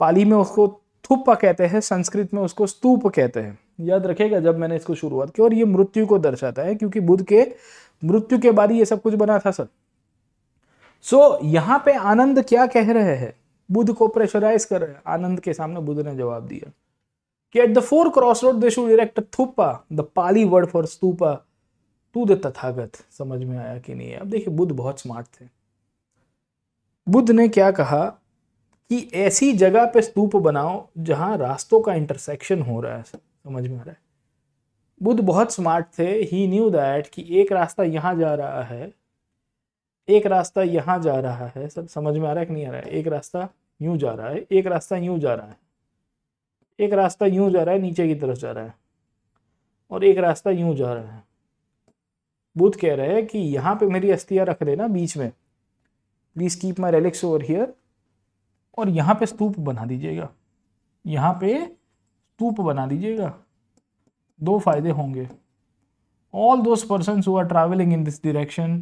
Pali में उसको थुप्पा कहते हैं संस्कृत में उसको स्तूप कहते हैं याद रखेगा जब मैंने इसको शुरुआत की और ये मृत्यु को दर्शाता है क्योंकि बुद्ध के मृत्यु के बाद ये सब कुछ बना था सर सो so, यहाँ पे आनंद क्या कह रहे हैं बुद्ध को प्रेशराइज कर रहे आनंद के सामने बुद्ध ने जवाब दिया कि at the four cross road they should erect थूपा the Pali word for stupa to the Tathagata समझ में आया कि नहीं अब देखिए बुद्ध बहुत स्मार्ट थे बुद्ध ने क्या कहा कि ऐसी जगह पे स्तूप बनाओ जहां रास्तों का इंटरसेक्शन हो रहा है सर समझ में आ रहा है बुद्ध बहुत स्मार्ट थे ही न्यू दैट कि एक रास्ता यहाँ जा रहा है एक रास्ता यहाँ जा रहा है सब समझ में आ रहा है कि नहीं आ रहा है एक रास्ता यूँ जा रहा है एक रास्ता यूँ जा रहा है एक रास्ता यूँ जा रहा है नीचे की तरफ जा रहा है और एक रास्ता यूँ जा रहा है बुद्ध कह रहे हैं कि यहाँ पे मेरी अस्थियाँ रख देना बीच में please keep my relics over here और यहाँ पे स्तूप बना दीजिएगा यहाँ पे स्तूप बना दीजिएगा दो फायदे होंगे all those person who are travelling in this direction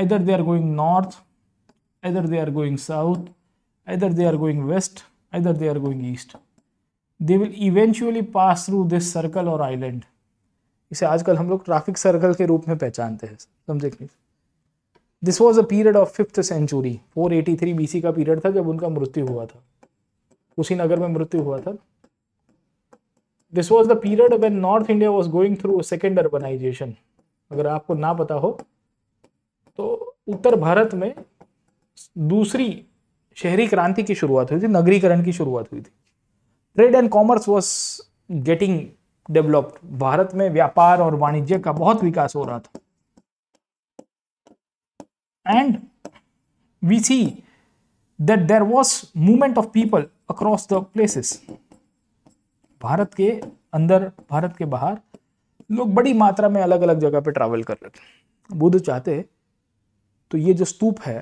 either they are going north either they are going south either they are going west either they are going east they will eventually pass through this circle और island इसे आजकल हम लोग traffic circle के रूप में पहचानते हैं समझे this was a period of fifth century four eighty three B C का पीरियड था जब उनका मृत्यु हुआ था उसी नगर में मृत्यु हुआ था this was the period when north India was going through second urbanisation अगर आपको ना पता हो तो उत्तर भारत में दूसरी शहरी क्रांति की शुरुआत हुई थी नगरीकरण की शुरुआत हुई थी trade and commerce was getting developed Bharat में व्यापार और वाणिज्य का बहुत विकास हो रहा था and we see that there was movement of people across the places Bharat के अंदर भारत के बाहर लोग बड़ी मात्रा में अलग अलग जगह पे ट्रैवल कर रहे थे बुद्ध चाहते तो ये जो स्तूप है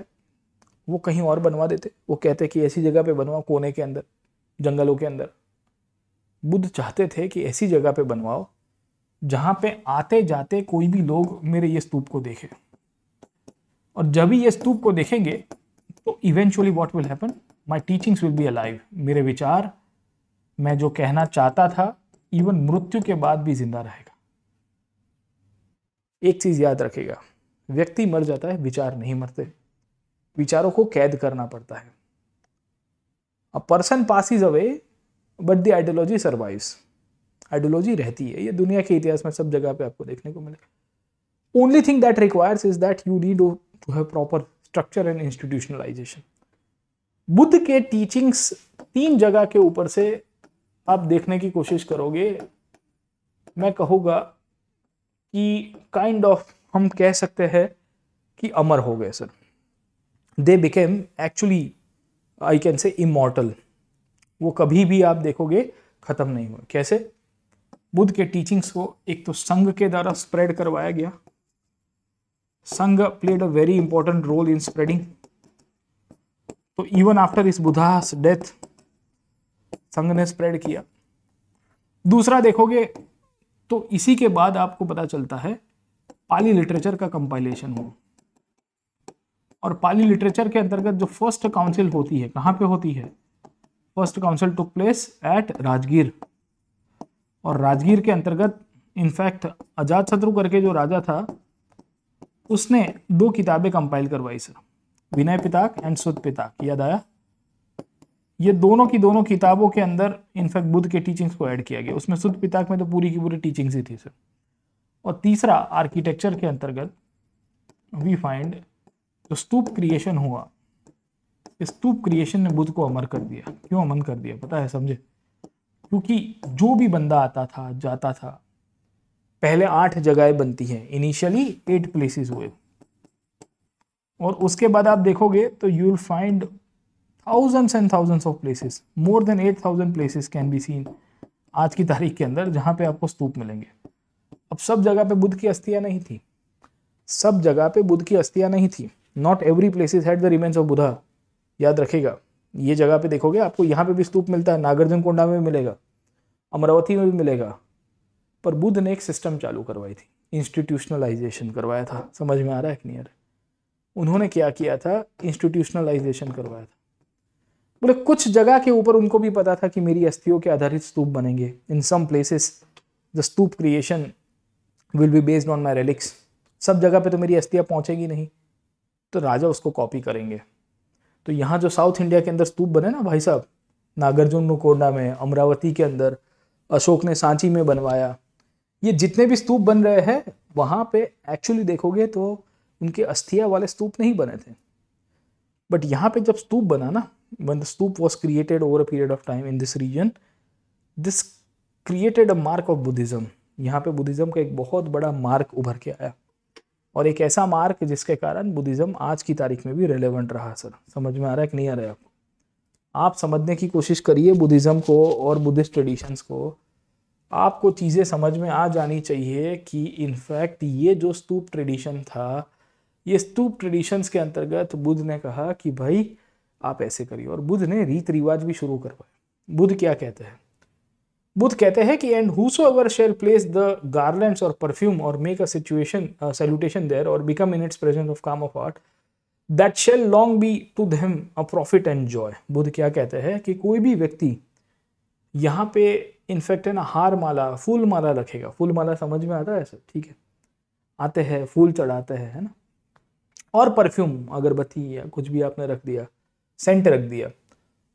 वो कहीं और बनवा देते वो कहते कि ऐसी जगह पे बनवाओ कोने के अंदर जंगलों के अंदर बुद्ध चाहते थे कि ऐसी जगह पे बनवाओ जहाँ पे आते जाते कोई भी लोग मेरे ये स्तूप को देखे और जब ही ये स्तूप को देखेंगे तो eventually what will happen my teachings will be alive मेरे विचार मैं जो कहना चाहता था इवन मृत्यु के बाद भी जिंदा रहेगा एक चीज याद रखेगा व्यक्ति मर जाता है विचार नहीं मरते विचारों को कैद करना पड़ता है a person is away but the ideology survives ideology रहती है ये दुनिया के इतिहास में सब जगह पे आपको देखने को मिलेगा only thing that requires is that you need to have proper structure and institutionalisation Buddha के टीचिंग्स तीन जगह के ऊपर से आप देखने की कोशिश करोगे मैं कहूँगा कि काइंड ऑफ हम कह सकते हैं कि अमर हो गए sir they became actually I can say immortal वो कभी भी आप देखोगे ख़त्म नहीं हुए कैसे बुद्ध के टीचिंग्स को एक तो संघ के द्वारा स्प्रेड करवाया गया Sangha played a very important role in spreading तो even after this Buddha's death संघ ने स्प्रेड किया दूसरा देखोगे तो इसी के बाद आपको पता चलता है पाली लिटरेचर का कंपाइलेशन हो और पाली लिटरेचर के अंतर्गत जो फर्स्ट काउंसिल होती है कहां पे होती है first council took place at Rajgir और राजगीर के अंतर्गत इनफैक्ट आजाद शत्रु करके जो राजा था उसने दो किताबें कंपाइल करवाई सर विनय पिताक एंड सुध पिताक याद आया ये दोनों की दोनों किताबों के अंदर इनफैक्ट बुद्ध के टीचिंग्स को ऐड किया गया उसमें शुद्ध पिताक में तो पूरी की पूरी टीचिंग्स ही थी सर और तीसरा आर्किटेक्चर के अंतर्गत वी फाइंड जो स्तूप क्रिएशन हुआ स्तूप क्रिएशन ने बुद्ध को अमर कर दिया क्यों अमन कर दिया पता है समझे क्योंकि जो भी बंदा आता था जाता था पहले आठ जगहें बनती हैं इनिशियली एट प्लेसेस हुए और उसके बाद आप देखोगे तो you will find thousands and thousands of places more than eight thousand places can be seen आज की तारीख के अंदर जहाँ पे आपको स्तूप मिलेंगे अब सब जगह पे बुद्ध की अस्थियाँ नहीं थी सब जगह पे बुद्ध की अस्थियाँ नहीं थी not every places had the remains of Buddha याद रखेगा ये जगह पे देखोगे आपको यहाँ पे भी स्तूप मिलता है नागार्जुन कोंडा में भी मिलेगा अमरावती में भी मिलेगा पर बुद्ध ने एक सिस्टम चालू करवाई थी इंस्टीट्यूशनलाइजेशन करवाया था समझ में आ रहा है कि नहीं यार उन्होंने क्या किया था इंस्टीट्यूशनलाइजेशन करवाया था बोले मतलब कुछ जगह के ऊपर उनको भी पता था कि मेरी अस्थियों के आधारित स्तूप बनेंगे in some places the stupa creation will be based on my relics सब जगह पे तो मेरी अस्थियाँ पहुँचेगी नहीं तो राजा उसको कॉपी करेंगे तो यहाँ जो साउथ इंडिया के अंदर स्तूप बने ना भाई साहब नागार्जुन कोंडा में अमरावती के अंदर अशोक ने सांची में बनवाया ये जितने भी स्तूप बन रहे हैं वहाँ पे एक्चुअली देखोगे तो उनके अस्थिया वाले स्तूप नहीं बने थे बट यहाँ पे जब स्तूप बना ना when the stoop was created over a period of time in this region this created a mark of buddhism यहाँ पे बुद्धिज़्म का एक बहुत बड़ा मार्क उभर के आया और एक ऐसा मार्क जिसके कारण बुद्धिज़्म आज की तारीख में भी रेलेवेंट रहा सर समझ में आ रहा है कि नहीं आ रहा है आपको आप समझने की कोशिश करिए बुद्धिज़्म को और बुद्धिस्ट ट्रेडिशंस को आपको चीज़ें समझ में आ जानी चाहिए कि इनफैक्ट ये जो स्तूप ट्रेडिशन था ये स्तूप ट्रेडिशंस के अंतर्गत बुद्ध ने कहा कि भाई आप ऐसे करिए और बुद्ध ने रीत रिवाज भी शुरू करवाए बुद्ध क्या कहते हैं बुद्ध कहते हैं कि and whosoever shall place the garlands or perfume or make a situation salutation there or become in its presence of calm of heart that shall long be to them a profit and joy Buddha क्या कहते हैं कि कोई भी व्यक्ति यहाँ पे in fact है ना हार माला फूल माला रखेगा फूल माला समझ में आता है सर ठीक है आते हैं फूल चढ़ाते हैं है ना और परफ्यूम अगरबत्ती या कुछ भी आपने रख दिया सेंटर रख दिया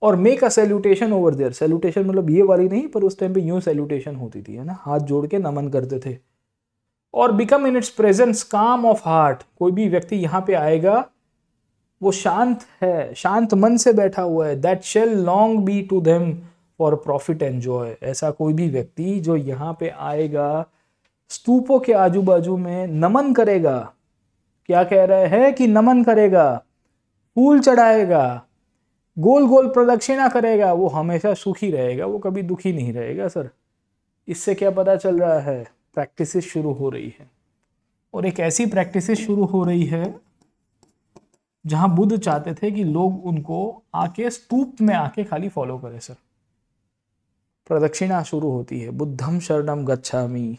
और make a salutation over there salutation मतलब ये वाली नहीं पर उस टाइम पे यूं सैल्यूटेशन होती थी है ना हाथ जोड़ के नमन करते थे और become in its presence calm of heart कोई भी व्यक्ति यहाँ पे आएगा वो शांत है शांत मन से बैठा हुआ है that shall long be to them for profit and joy ऐसा कोई भी व्यक्ति जो यहाँ पे आएगा स्तूपों के आजू बाजू में नमन करेगा क्या कह रहे हैं कि नमन करेगा फूल चढ़ाएगा गोल गोल प्रदक्षिणा करेगा वो हमेशा सुखी रहेगा वो कभी दुखी नहीं रहेगा सर इससे क्या पता चल रहा है प्रैक्टिस शुरू हो रही है और एक ऐसी प्रैक्टिस शुरू हो रही है जहां बुद्ध चाहते थे कि लोग उनको आके स्तूप में आके खाली फॉलो करें सर प्रदक्षिणा शुरू होती है बुद्धम शरणम गच्छामी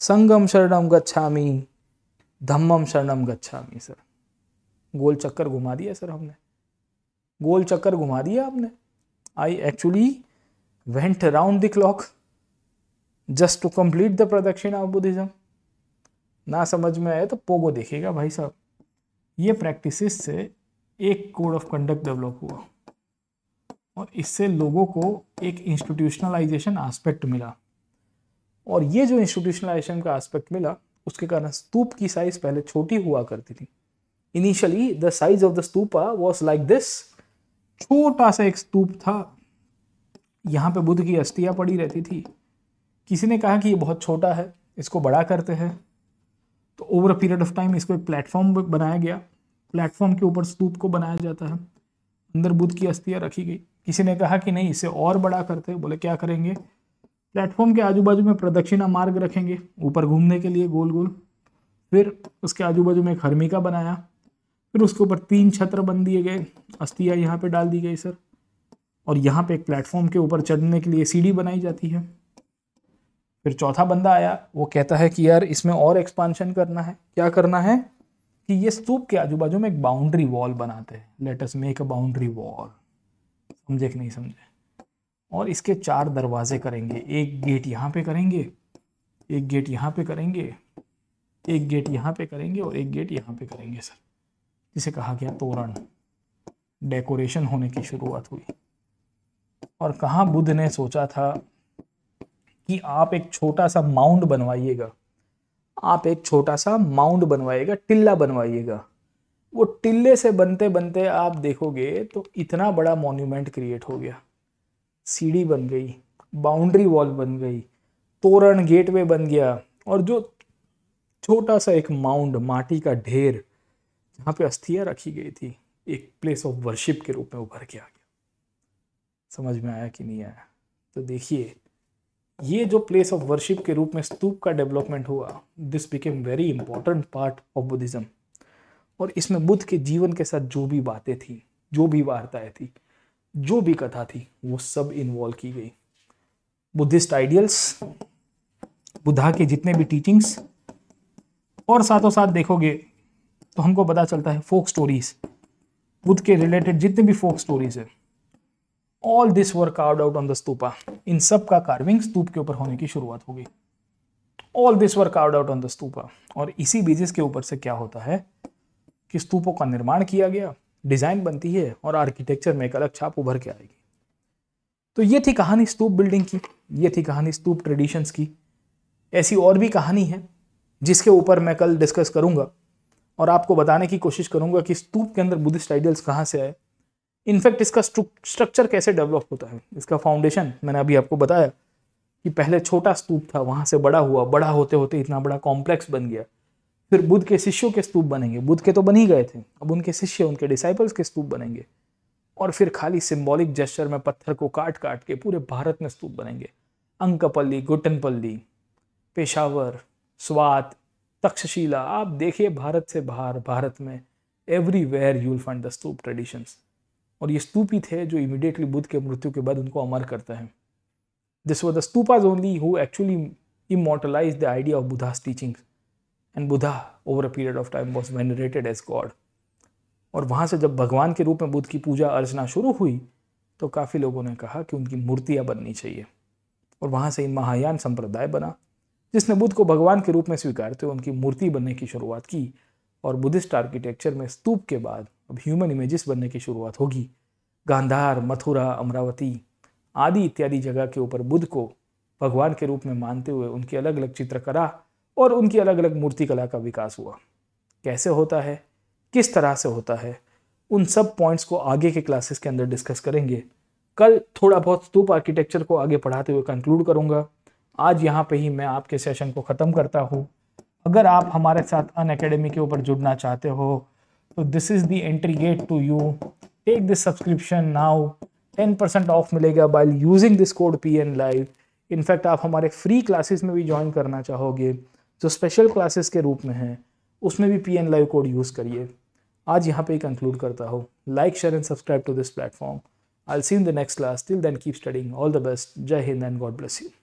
संगम शरणम गच्छामी धम्मम शरणम गच्छामी सर गोल चक्कर घुमा दिया सर हमने गोल चक्कर घुमा दिया आपने I actually went around the clock just to complete the pradakshina of Buddhism ना समझ में आए तो पोगो देखेगा भाई साहब ये प्रैक्टिस से एक कोड ऑफ कंडक्ट डेवलप हुआ और इससे लोगों को एक इंस्टीट्यूशनलाइजेशन आस्पेक्ट मिला और ये जो इंस्टीट्यूशनलाइजेशन का आस्पेक्ट मिला उसके कारण स्तूप की साइज पहले छोटी हुआ करती थी initially the size of the stupa was like this छोटा सा एक स्तूप था यहाँ पे बुद्ध की अस्थियाँ पड़ी रहती थी किसी ने कहा कि ये बहुत छोटा है इसको बड़ा करते हैं तो over a period of time इसको एक प्लेटफॉर्म बनाया गया प्लेटफॉर्म के ऊपर स्तूप को बनाया जाता है अंदर बुद्ध की अस्थियाँ रखी गई किसी ने कहा कि नहीं इसे और बड़ा करते बोले क्या करेंगे प्लेटफॉर्म के आजू बाजू में प्रदक्षिणा मार्ग रखेंगे ऊपर घूमने के लिए गोल गोल फिर उसके आजू बाजू में एक हर्मिका बनाया फिर उसके ऊपर तीन छत्र बन दिए गए अस्थियाँ यहाँ पे डाल दी गई सर और यहाँ पे एक प्लेटफॉर्म के ऊपर चढ़ने के लिए सीढ़ी बनाई जाती है फिर चौथा बंदा आया वो कहता है कि यार इसमें और एक्सपांशन करना है क्या करना है कि ये स्तूप के आजू बाजू में एक बाउंड्री वॉल बनाते हैं let's make a boundary wall समझे कि नहीं समझे और इसके चार दरवाजे करेंगे एक गेट यहाँ पे करेंगे एक गेट यहाँ पे करेंगे एक गेट यहाँ पे करेंगे और एक गेट यहाँ पे करेंगे सर जिसे कहा गया तोरण डेकोरेशन होने की शुरुआत हुई और कहा बुद्ध ने सोचा था कि आप एक छोटा सा माउंड बनवाइएगा आप एक छोटा सा माउंड बनवाइएगा टिल्ला बनवाइएगा वो टिल्ले से बनते बनते आप देखोगे तो इतना बड़ा मॉन्यूमेंट क्रिएट हो गया सीढ़ी बन गई बाउंड्री वॉल बन गई तोरण गेटवे बन गया और जो छोटा सा एक माउंड माटी का ढेर जहाँ पे अस्थियाँ रखी गई थी एक प्लेस ऑफ वर्शिप के रूप में उभर के आ गया समझ में आया कि नहीं आया तो देखिए ये जो प्लेस ऑफ वर्शिप के रूप में स्तूप का डेवलपमेंट हुआ this became very important part of Buddhism और इसमें बुद्ध के जीवन के साथ जो भी बातें थी जो भी वार्ताएँ थी जो भी कथा थी वो सब इन्वॉल्व की गई बुद्धिस्ट आइडियल्स बुद्धा के जितने भी टीचिंग्स और साथों साथ देखोगे तो हमको पता चलता है फोक स्टोरीज बुद्ध के रिलेटेड जितने भी फोक स्टोरीज है all this work carved out on the stupa इन सब का कार्विंग स्तूप के ऊपर होने की शुरुआत होगी all this work carved out on the stupa और इसी बेसिस के ऊपर से क्या होता है कि स्तूपों का निर्माण किया गया डिज़ाइन बनती है और आर्किटेक्चर में एक अलग छाप उभर के आएगी तो ये थी कहानी स्तूप बिल्डिंग की ये थी कहानी स्तूप ट्रेडिशंस की ऐसी और भी कहानी है जिसके ऊपर मैं कल डिस्कस करूंगा और आपको बताने की कोशिश करूंगा कि स्तूप के अंदर बुद्धिस्ट आइडियल्स कहाँ से आए इनफैक्ट इसका स्ट्रक्चर कैसे डेवलप होता है इसका फाउंडेशन मैंने अभी आपको बताया कि पहले छोटा स्तूप था वहाँ से बड़ा हुआ बड़ा होते होते इतना बड़ा कॉम्प्लेक्स बन गया फिर बुद्ध के शिष्यों के स्तूप बनेंगे बुद्ध के तो बन ही गए थे अब उनके शिष्य उनके डिसाइपल्स के स्तूप बनेंगे और फिर खाली सिम्बॉलिक जेस्चर में पत्थर को काट काट के पूरे भारत में स्तूप बनेंगे अंकपल्ली गुटनपल्ली पेशावर स्वात तक्षशिला आप देखिए भारत से बाहर भारत में everywhere you will find the stupa traditions और ये स्तूप ही थे जो इमिडिएटली बुद्ध के मृत्यु के बाद उनको अमर करते हैं this was the stupas only who actually immortalise the idea of Buddha's teaching and Buddha over a period of time was venerated as God और वहाँ से जब भगवान के रूप में बुद्ध की पूजा अर्चना शुरू हुई तो काफ़ी लोगों ने कहा कि उनकी मूर्तियाँ बननी चाहिए और वहाँ से महायान संप्रदाय बना जिसने बुद्ध को भगवान के रूप में स्वीकारते हुए उनकी मूर्ति बनने की शुरुआत की और बुद्धिस्ट आर्किटेक्चर में स्तूप के बाद अब ह्यूमन इमेजेस बनने की शुरुआत होगी गांधार मथुरा अमरावती आदि इत्यादि जगह के ऊपर बुद्ध को भगवान के रूप में मानते हुए उनकी अलग अलग चित्रकला और उनकी अलग अलग मूर्तिकला का विकास हुआ कैसे होता है किस तरह से होता है उन सब पॉइंट्स को आगे के क्लासेस के अंदर डिस्कस करेंगे कल थोड़ा बहुत स्तूप आर्किटेक्चर को आगे पढ़ाते हुए कंक्लूड करूंगा आज यहाँ पे ही मैं आपके सेशन को ख़त्म करता हूँ अगर आप हमारे साथ अन अकेडमी के ऊपर जुड़ना चाहते हो तो this is the entry gate to you take this subscription now ten percent off मिलेगा by using this code P N live in fact आप हमारे फ्री क्लासेस में भी ज्वाइन करना चाहोगे जो स्पेशल क्लासेस के रूप में हैं उसमें भी P N live code use करिए आज यहाँ पे कंक्लूड करता हूँ like share and subscribe to this platform I see in the next class till then keep studying all the best Jai Hind and God bless you